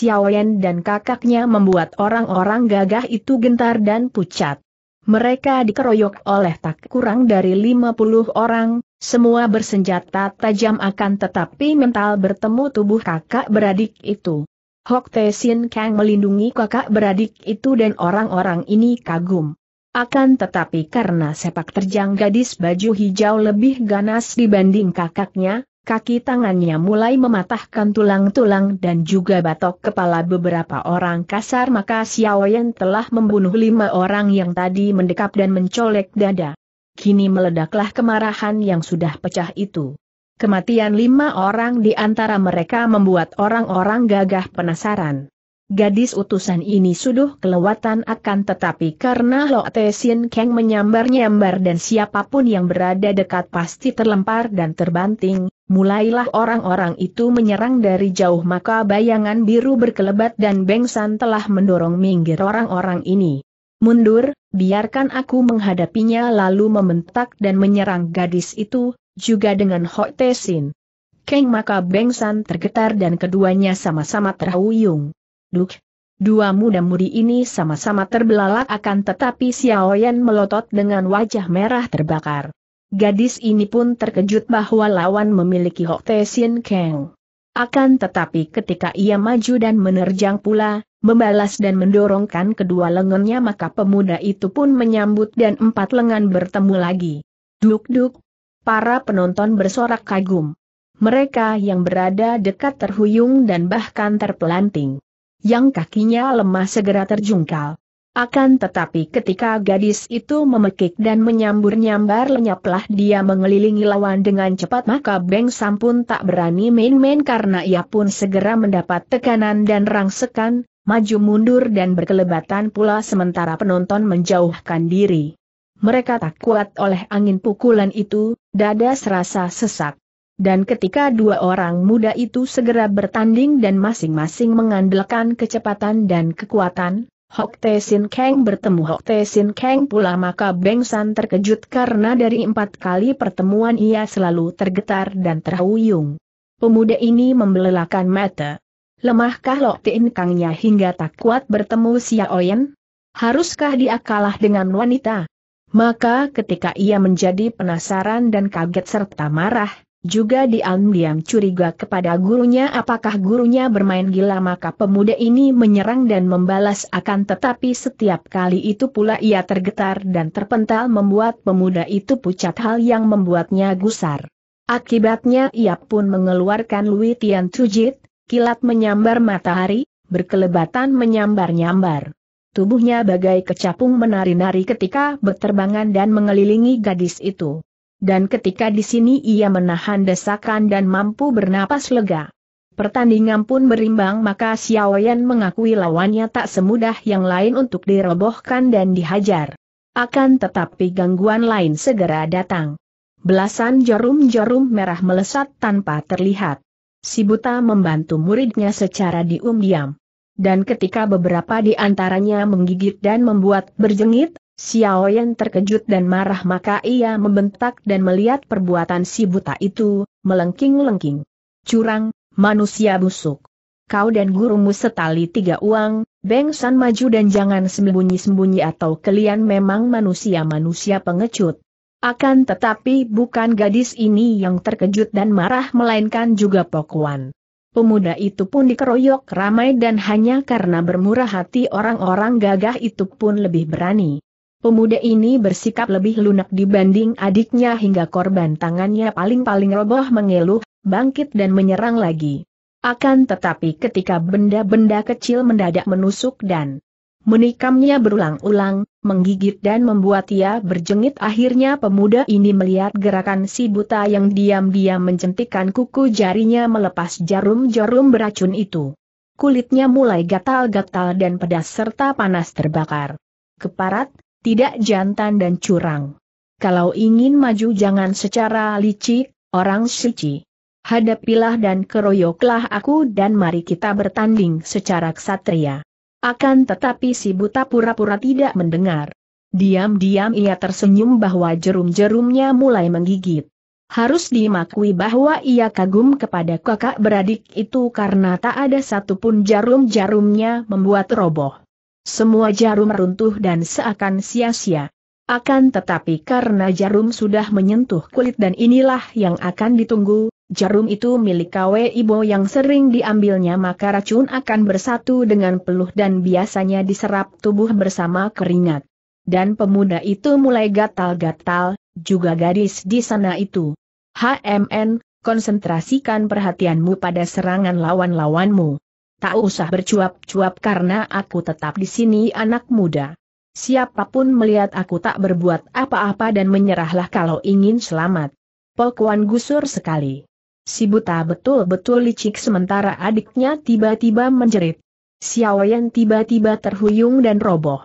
Yan dan kakaknya membuat orang-orang gagah itu gentar dan pucat. Mereka dikeroyok oleh tak kurang dari 50 orang, semua bersenjata tajam akan tetapi mental bertemu tubuh kakak beradik itu. Hok Te Sin Kang melindungi kakak beradik itu dan orang-orang ini kagum. Akan tetapi karena sepak terjang gadis baju hijau lebih ganas dibanding kakaknya, Kaki tangannya mulai mematahkan tulang-tulang dan juga batok kepala beberapa orang kasar maka Xiao Yan telah membunuh lima orang yang tadi mendekap dan mencolek dada. Kini meledaklah kemarahan yang sudah pecah itu. Kematian lima orang di antara mereka membuat orang-orang gagah penasaran. Gadis utusan ini sudah kelewatan akan tetapi karena Lo Te Kang menyambar-nyambar dan siapapun yang berada dekat pasti terlempar dan terbanting, mulailah orang-orang itu menyerang dari jauh maka bayangan biru berkelebat dan Bengsan telah mendorong minggir orang-orang ini. Mundur, biarkan aku menghadapinya lalu membentak dan menyerang gadis itu, juga dengan Ho Te Kang Keng maka Bengsan tergetar dan keduanya sama-sama terhuyung. Duk. Dua muda mudi ini sama-sama terbelalak akan tetapi Xiaoyan melotot dengan wajah merah terbakar. Gadis ini pun terkejut bahwa lawan memiliki Hok Te Kang. Akan tetapi ketika ia maju dan menerjang pula, membalas dan mendorongkan kedua lengannya maka pemuda itu pun menyambut dan empat lengan bertemu lagi. Duk-duk. Para penonton bersorak kagum. Mereka yang berada dekat terhuyung dan bahkan terpelanting yang kakinya lemah segera terjungkal. Akan tetapi ketika gadis itu memekik dan menyambur-nyambar lenyaplah dia mengelilingi lawan dengan cepat maka Beng Sam pun tak berani main-main karena ia pun segera mendapat tekanan dan rangsekan, maju mundur dan berkelebatan pula sementara penonton menjauhkan diri. Mereka tak kuat oleh angin pukulan itu, dada serasa sesak. Dan ketika dua orang muda itu segera bertanding dan masing-masing mengandalkan kecepatan dan kekuatan, Hok Tae Sin Kang bertemu Hok Tae Sin Kang pula maka Beng San terkejut karena dari empat kali pertemuan ia selalu tergetar dan terhuyung. Pemuda ini membelalakan mata. Lemahkah Lok Sin Kangnya hingga tak kuat bertemu Oyen? Haruskah dia kalah dengan wanita? Maka ketika ia menjadi penasaran dan kaget serta marah, juga diam-diam curiga kepada gurunya apakah gurunya bermain gila maka pemuda ini menyerang dan membalas akan tetapi setiap kali itu pula ia tergetar dan terpental membuat pemuda itu pucat hal yang membuatnya gusar. Akibatnya ia pun mengeluarkan Lui Tian Tujit, kilat menyambar matahari, berkelebatan menyambar-nyambar. Tubuhnya bagai kecapung menari-nari ketika berterbangan dan mengelilingi gadis itu dan ketika di sini ia menahan desakan dan mampu bernapas lega. Pertandingan pun berimbang maka Xiao Xiaoyan mengakui lawannya tak semudah yang lain untuk dirobohkan dan dihajar. Akan tetapi gangguan lain segera datang. Belasan jarum-jarum merah melesat tanpa terlihat. Si buta membantu muridnya secara dium-diam. Dan ketika beberapa di antaranya menggigit dan membuat berjengit, Xiao Yan terkejut dan marah maka ia membentak dan melihat perbuatan si buta itu, melengking-lengking. Curang, manusia busuk. Kau dan gurumu setali tiga uang, bengsan maju dan jangan sembunyi-sembunyi atau kalian memang manusia-manusia pengecut. Akan tetapi bukan gadis ini yang terkejut dan marah melainkan juga Pokuan. Pemuda itu pun dikeroyok ramai dan hanya karena bermurah hati orang-orang gagah itu pun lebih berani. Pemuda ini bersikap lebih lunak dibanding adiknya hingga korban tangannya paling-paling roboh mengeluh, bangkit dan menyerang lagi. Akan tetapi ketika benda-benda kecil mendadak menusuk dan menikamnya berulang-ulang, menggigit dan membuat ia berjengit akhirnya pemuda ini melihat gerakan si buta yang diam-diam mencentikan kuku jarinya melepas jarum-jarum beracun itu. Kulitnya mulai gatal-gatal dan pedas serta panas terbakar. Keparat, tidak jantan dan curang. Kalau ingin maju jangan secara licik, orang suci. Hadapilah dan keroyoklah aku dan mari kita bertanding secara ksatria. Akan tetapi si buta pura-pura tidak mendengar. Diam-diam ia tersenyum bahwa jerum-jerumnya mulai menggigit. Harus dimakui bahwa ia kagum kepada kakak beradik itu karena tak ada satupun jarum-jarumnya membuat roboh. Semua jarum runtuh dan seakan sia-sia. Akan tetapi karena jarum sudah menyentuh kulit dan inilah yang akan ditunggu, jarum itu milik KW Ibo yang sering diambilnya maka racun akan bersatu dengan peluh dan biasanya diserap tubuh bersama keringat. Dan pemuda itu mulai gatal-gatal, juga gadis di sana itu. HMN, konsentrasikan perhatianmu pada serangan lawan-lawanmu. Tak usah bercuap-cuap karena aku tetap di sini anak muda. Siapapun melihat aku tak berbuat apa-apa dan menyerahlah kalau ingin selamat. Polkuan gusur sekali. Si buta betul-betul licik sementara adiknya tiba-tiba menjerit. Xiaoyan tiba-tiba terhuyung dan roboh.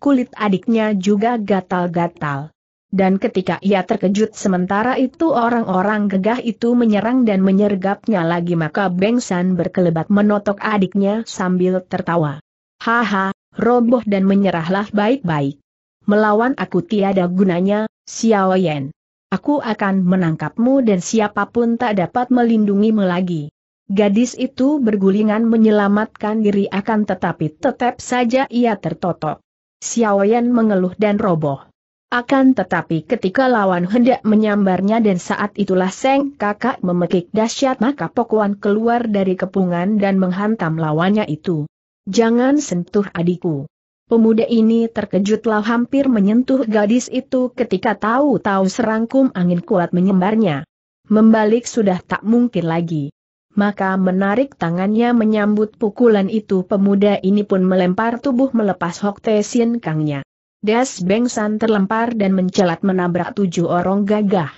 Kulit adiknya juga gatal-gatal. Dan ketika ia terkejut sementara itu orang-orang gegah itu menyerang dan menyergapnya lagi maka Beng berkelebat menotok adiknya sambil tertawa. Haha, roboh dan menyerahlah baik-baik. Melawan aku tiada gunanya, Xiao Yan. Aku akan menangkapmu dan siapapun tak dapat melindungimu lagi. Gadis itu bergulingan menyelamatkan diri akan tetapi tetap saja ia tertotok. Xiao Yan mengeluh dan roboh. Akan tetapi ketika lawan hendak menyambarnya dan saat itulah Seng kakak memekik dahsyat maka Pokuan keluar dari kepungan dan menghantam lawannya itu. Jangan sentuh adikku. Pemuda ini terkejutlah hampir menyentuh gadis itu ketika tahu-tahu serangkum angin kuat menyembarnya. Membalik sudah tak mungkin lagi. Maka menarik tangannya menyambut pukulan itu pemuda ini pun melempar tubuh melepas Hok Te Kangnya. Das Bengsan terlempar dan mencelat menabrak tujuh orang gagah.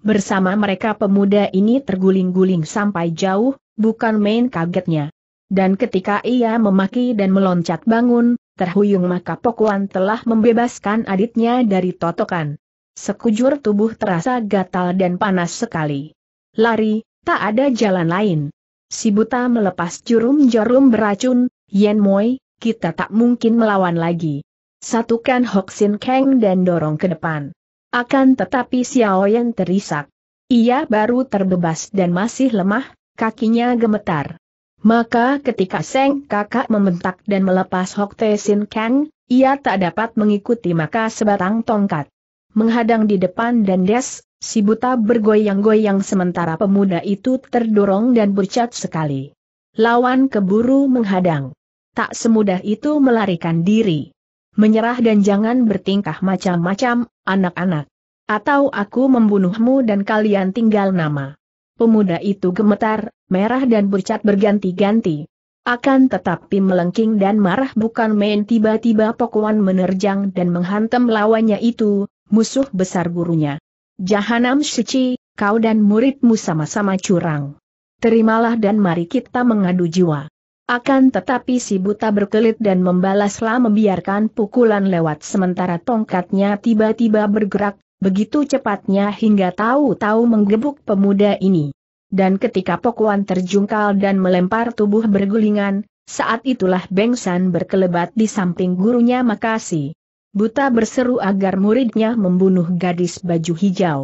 Bersama mereka pemuda ini terguling-guling sampai jauh, bukan main kagetnya. Dan ketika ia memaki dan meloncat bangun, terhuyung maka Pokuan telah membebaskan adiknya dari totokan. Sekujur tubuh terasa gatal dan panas sekali. Lari, tak ada jalan lain. Si buta melepas jurum-jarum beracun, Yen Moi, kita tak mungkin melawan lagi. Satukan Hoxin Kang dan dorong ke depan. Akan tetapi Xiao Yan terisak. Ia baru terbebas dan masih lemah, kakinya gemetar. Maka ketika Seng kakak membentak dan melepas Hok Te Sin Kang, ia tak dapat mengikuti maka sebatang tongkat. Menghadang di depan dan des, si buta bergoyang-goyang sementara pemuda itu terdorong dan bercat sekali. Lawan keburu menghadang. Tak semudah itu melarikan diri. Menyerah dan jangan bertingkah macam-macam, anak-anak. Atau aku membunuhmu dan kalian tinggal nama. Pemuda itu gemetar, merah dan bercat berganti-ganti. Akan tetapi melengking dan marah bukan main tiba-tiba Pokuan menerjang dan menghantam lawannya itu, musuh besar gurunya. Jahanam suci, kau dan muridmu sama-sama curang. Terimalah dan mari kita mengadu jiwa. Akan tetapi si buta berkelit dan membalaslah membiarkan pukulan lewat sementara tongkatnya tiba-tiba bergerak, begitu cepatnya hingga tahu-tahu menggebuk pemuda ini. Dan ketika Pokuan terjungkal dan melempar tubuh bergulingan, saat itulah Bengsan berkelebat di samping gurunya Makasi. Buta berseru agar muridnya membunuh gadis baju hijau.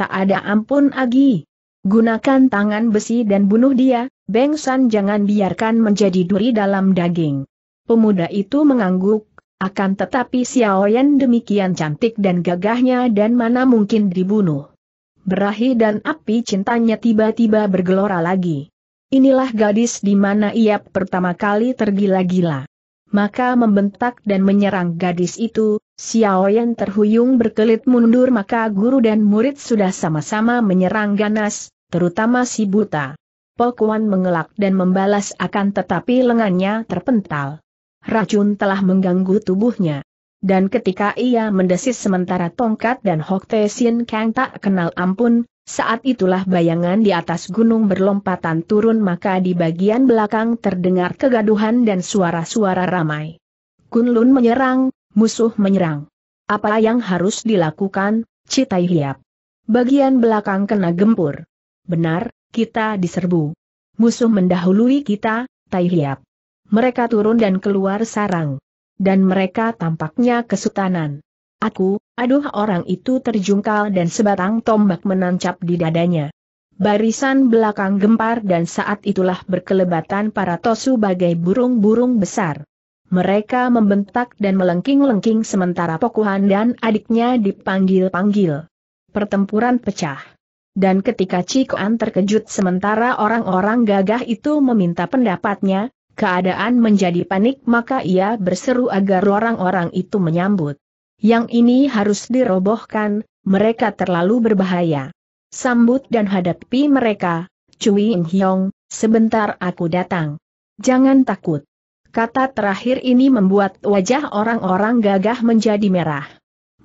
Tak ada ampun Agi. Gunakan tangan besi dan bunuh dia, Beng jangan biarkan menjadi duri dalam daging. Pemuda itu mengangguk, akan tetapi Xiaoyan demikian cantik dan gagahnya dan mana mungkin dibunuh. Berahi dan api cintanya tiba-tiba bergelora lagi. Inilah gadis di mana ia pertama kali tergila-gila. Maka membentak dan menyerang gadis itu, Xiaoyan terhuyung berkelit mundur maka guru dan murid sudah sama-sama menyerang ganas, terutama si buta. Pokuan mengelak dan membalas akan tetapi lengannya terpental. Racun telah mengganggu tubuhnya. Dan ketika ia mendesis sementara tongkat dan Hok Tesin Kang tak kenal ampun, saat itulah bayangan di atas gunung berlompatan turun maka di bagian belakang terdengar kegaduhan dan suara-suara ramai. Kunlun menyerang, musuh menyerang. Apa yang harus dilakukan, Citai Hiap? Bagian belakang kena gempur. Benar, kita diserbu. Musuh mendahului kita, Tai Hiap. Mereka turun dan keluar sarang. Dan mereka tampaknya kesutanan. Aku, aduh orang itu terjungkal dan sebatang tombak menancap di dadanya. Barisan belakang gempar dan saat itulah berkelebatan para tosu bagai burung-burung besar. Mereka membentak dan melengking-lengking sementara Pokuhan dan adiknya dipanggil-panggil. Pertempuran pecah. Dan ketika Cikoan terkejut sementara orang-orang gagah itu meminta pendapatnya, keadaan menjadi panik maka ia berseru agar orang-orang itu menyambut. Yang ini harus dirobohkan, mereka terlalu berbahaya. Sambut dan hadapi mereka, Cui Hyong, sebentar aku datang. Jangan takut. Kata terakhir ini membuat wajah orang-orang gagah menjadi merah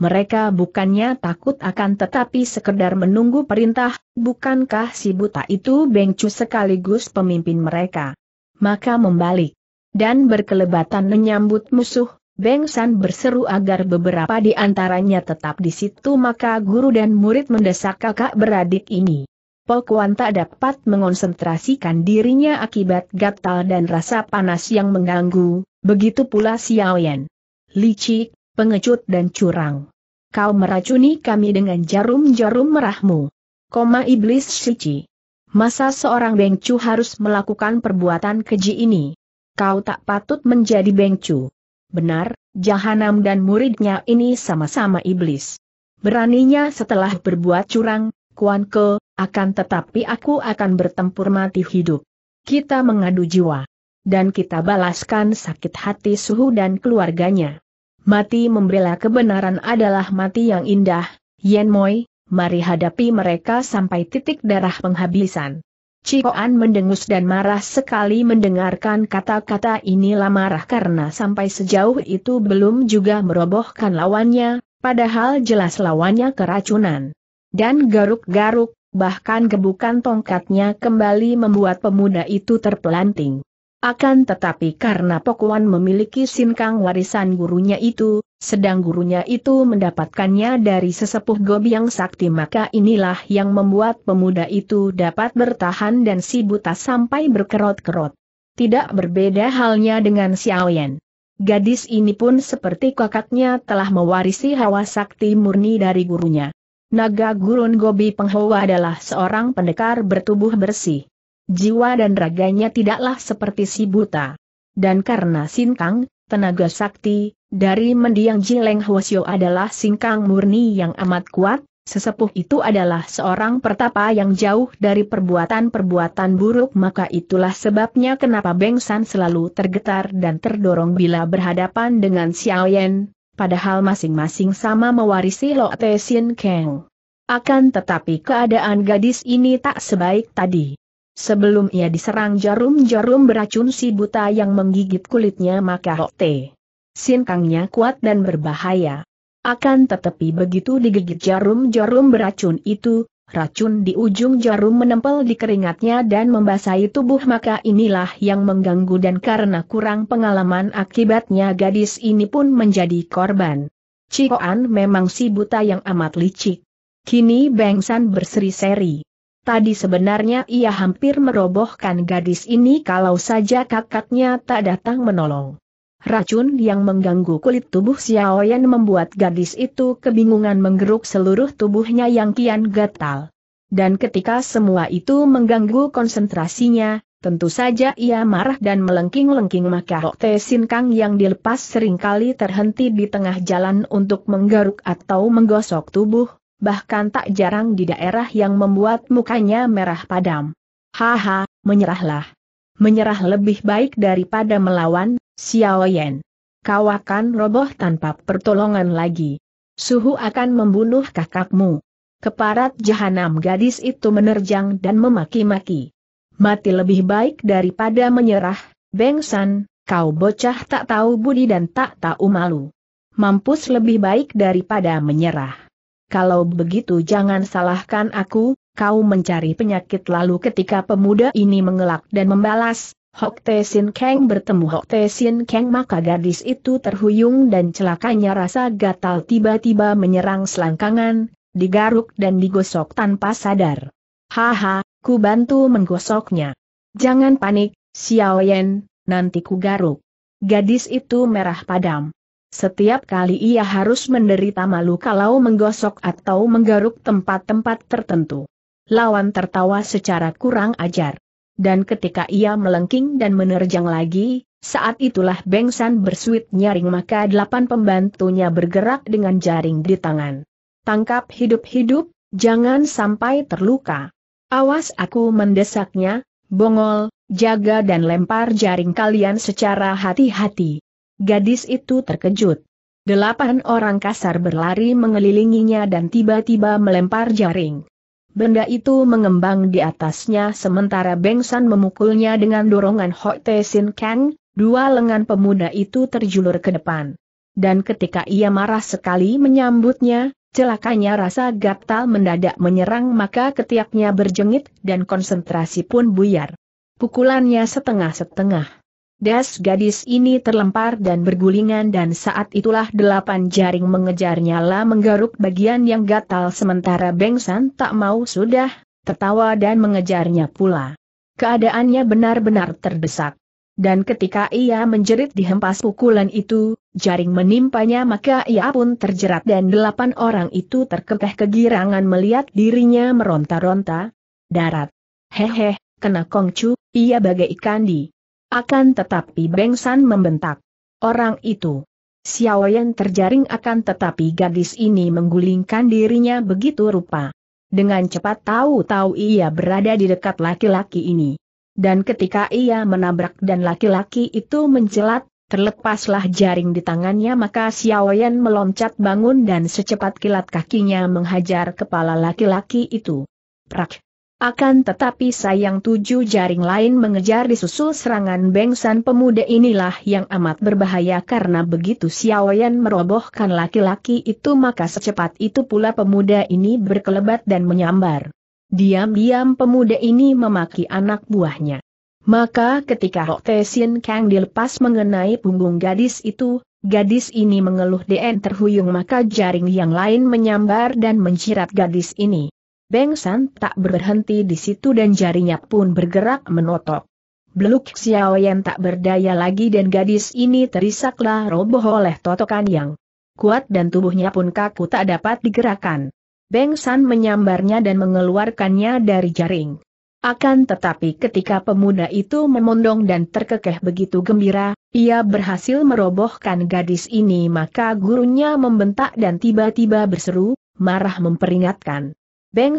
mereka bukannya takut akan tetapi sekedar menunggu perintah, bukankah si buta itu Bengcu sekaligus pemimpin mereka? Maka membalik dan berkelebatan menyambut musuh, Bengsan berseru agar beberapa di antaranya tetap di situ maka guru dan murid mendesak kakak beradik ini. Pokuan tak dapat mengonsentrasikan dirinya akibat gatal dan rasa panas yang mengganggu, begitu pula Xiaoyan. Licik, pengecut dan curang. Kau meracuni kami dengan jarum-jarum merahmu. Koma iblis suci. Masa seorang bengcu harus melakukan perbuatan keji ini? Kau tak patut menjadi bengcu. Benar, Jahanam dan muridnya ini sama-sama iblis. Beraninya setelah berbuat curang, Kuan Ke, akan tetapi aku akan bertempur mati hidup. Kita mengadu jiwa. Dan kita balaskan sakit hati suhu dan keluarganya. Mati membela kebenaran adalah mati yang indah, Yen Moi, mari hadapi mereka sampai titik darah penghabisan. Cikoan mendengus dan marah sekali mendengarkan kata-kata inilah marah karena sampai sejauh itu belum juga merobohkan lawannya, padahal jelas lawannya keracunan. Dan garuk-garuk, bahkan gebukan tongkatnya kembali membuat pemuda itu terpelanting. Akan tetapi karena Pokuan memiliki sinkang warisan gurunya itu, sedang gurunya itu mendapatkannya dari sesepuh Gobi yang sakti maka inilah yang membuat pemuda itu dapat bertahan dan si buta sampai berkerot-kerot. Tidak berbeda halnya dengan Xiaoyan. Gadis ini pun seperti kakaknya telah mewarisi hawa sakti murni dari gurunya. Naga Gurun Gobi Penghawa adalah seorang pendekar bertubuh bersih jiwa dan raganya tidaklah seperti si buta. Dan karena Sinkang, tenaga sakti, dari mendiang Jileng Hwasyo adalah Singkang murni yang amat kuat, sesepuh itu adalah seorang pertapa yang jauh dari perbuatan-perbuatan buruk maka itulah sebabnya kenapa Beng San selalu tergetar dan terdorong bila berhadapan dengan Xiao Yan, padahal masing-masing sama mewarisi Lo Te Sin Kang. Akan tetapi keadaan gadis ini tak sebaik tadi. Sebelum ia diserang jarum-jarum beracun si buta yang menggigit kulitnya maka Hokte. Sinkangnya kuat dan berbahaya. Akan tetapi begitu digigit jarum-jarum beracun itu, racun di ujung jarum menempel di keringatnya dan membasahi tubuh maka inilah yang mengganggu dan karena kurang pengalaman akibatnya gadis ini pun menjadi korban. Cikoan memang si buta yang amat licik. Kini Bengsan berseri-seri. Tadi sebenarnya ia hampir merobohkan gadis ini kalau saja kakaknya tak datang menolong. Racun yang mengganggu kulit tubuh Xiaoyan membuat gadis itu kebingungan menggeruk seluruh tubuhnya yang kian gatal. Dan ketika semua itu mengganggu konsentrasinya, tentu saja ia marah dan melengking-lengking maka Sin Sinkang yang dilepas seringkali terhenti di tengah jalan untuk menggaruk atau menggosok tubuh, bahkan tak jarang di daerah yang membuat mukanya merah padam. Haha, menyerahlah. Menyerah lebih baik daripada melawan, Xiao Yan. Kau akan roboh tanpa pertolongan lagi. Suhu akan membunuh kakakmu. Keparat jahanam gadis itu menerjang dan memaki-maki. Mati lebih baik daripada menyerah, Beng San, kau bocah tak tahu budi dan tak tahu malu. Mampus lebih baik daripada menyerah kalau begitu jangan salahkan aku, kau mencari penyakit lalu ketika pemuda ini mengelak dan membalas, Hok Te Sin Kang bertemu Hok Te Sin Kang maka gadis itu terhuyung dan celakanya rasa gatal tiba-tiba menyerang selangkangan, digaruk dan digosok tanpa sadar. Haha, ku bantu menggosoknya. Jangan panik, Xiao Yan, nanti ku garuk. Gadis itu merah padam. Setiap kali ia harus menderita malu kalau menggosok atau menggaruk tempat-tempat tertentu. Lawan tertawa secara kurang ajar. Dan ketika ia melengking dan menerjang lagi, saat itulah Bengsan bersuit nyaring maka delapan pembantunya bergerak dengan jaring di tangan. Tangkap hidup-hidup, jangan sampai terluka. Awas aku mendesaknya, bongol, jaga dan lempar jaring kalian secara hati-hati. Gadis itu terkejut. Delapan orang kasar berlari mengelilinginya dan tiba-tiba melempar jaring. Benda itu mengembang di atasnya sementara Bengsan memukulnya dengan dorongan Hok Te Sin Kang, dua lengan pemuda itu terjulur ke depan. Dan ketika ia marah sekali menyambutnya, celakanya rasa gatal mendadak menyerang maka ketiaknya berjengit dan konsentrasi pun buyar. Pukulannya setengah-setengah. Das gadis ini terlempar dan bergulingan dan saat itulah delapan jaring mengejarnya lah menggaruk bagian yang gatal sementara Bengsan tak mau sudah, tertawa dan mengejarnya pula. Keadaannya benar-benar terdesak. Dan ketika ia menjerit dihempas pukulan itu, jaring menimpanya maka ia pun terjerat dan delapan orang itu terkekeh kegirangan melihat dirinya meronta-ronta. Darat. Hehe, kena kongcu, ia bagai ikan di akan tetapi Beng San membentak. Orang itu. Xiaoyan terjaring akan tetapi gadis ini menggulingkan dirinya begitu rupa. Dengan cepat tahu-tahu ia berada di dekat laki-laki ini. Dan ketika ia menabrak dan laki-laki itu mencelat, terlepaslah jaring di tangannya maka Xiaoyan meloncat bangun dan secepat kilat kakinya menghajar kepala laki-laki itu. Prak! Akan tetapi sayang tujuh jaring lain mengejar disusul serangan bengsan pemuda inilah yang amat berbahaya karena begitu Xiaoyan merobohkan laki-laki itu maka secepat itu pula pemuda ini berkelebat dan menyambar. Diam-diam pemuda ini memaki anak buahnya. Maka ketika Hok Tesin Kang dilepas mengenai punggung gadis itu, gadis ini mengeluh dan terhuyung maka jaring yang lain menyambar dan mencirat gadis ini. Beng San tak berhenti di situ dan jarinya pun bergerak menotok. Beluk Xiao Yan tak berdaya lagi dan gadis ini terisaklah roboh oleh totokan yang kuat dan tubuhnya pun kaku tak dapat digerakkan. Beng San menyambarnya dan mengeluarkannya dari jaring. Akan tetapi ketika pemuda itu memondong dan terkekeh begitu gembira, ia berhasil merobohkan gadis ini maka gurunya membentak dan tiba-tiba berseru, marah memperingatkan. Beng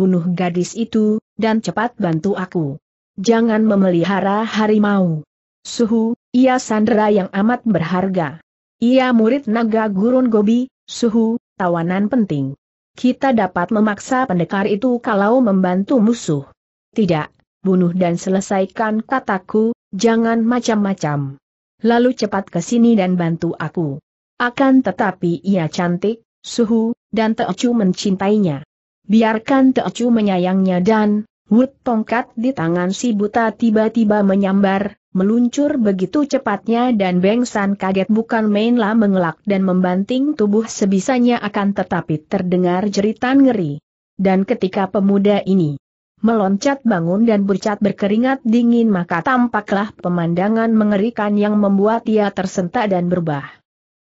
bunuh gadis itu, dan cepat bantu aku. Jangan memelihara harimau. Suhu, ia sandera yang amat berharga. Ia murid naga gurun gobi, suhu, tawanan penting. Kita dapat memaksa pendekar itu kalau membantu musuh. Tidak, bunuh dan selesaikan kataku, jangan macam-macam. Lalu cepat ke sini dan bantu aku. Akan tetapi ia cantik, suhu, dan Teocu mencintainya. Biarkan Teocu menyayangnya dan, wut tongkat di tangan si buta tiba-tiba menyambar, meluncur begitu cepatnya dan Bengsan kaget bukan mainlah mengelak dan membanting tubuh sebisanya akan tetapi terdengar jeritan ngeri. Dan ketika pemuda ini meloncat bangun dan bercat berkeringat dingin maka tampaklah pemandangan mengerikan yang membuat ia tersentak dan berbah.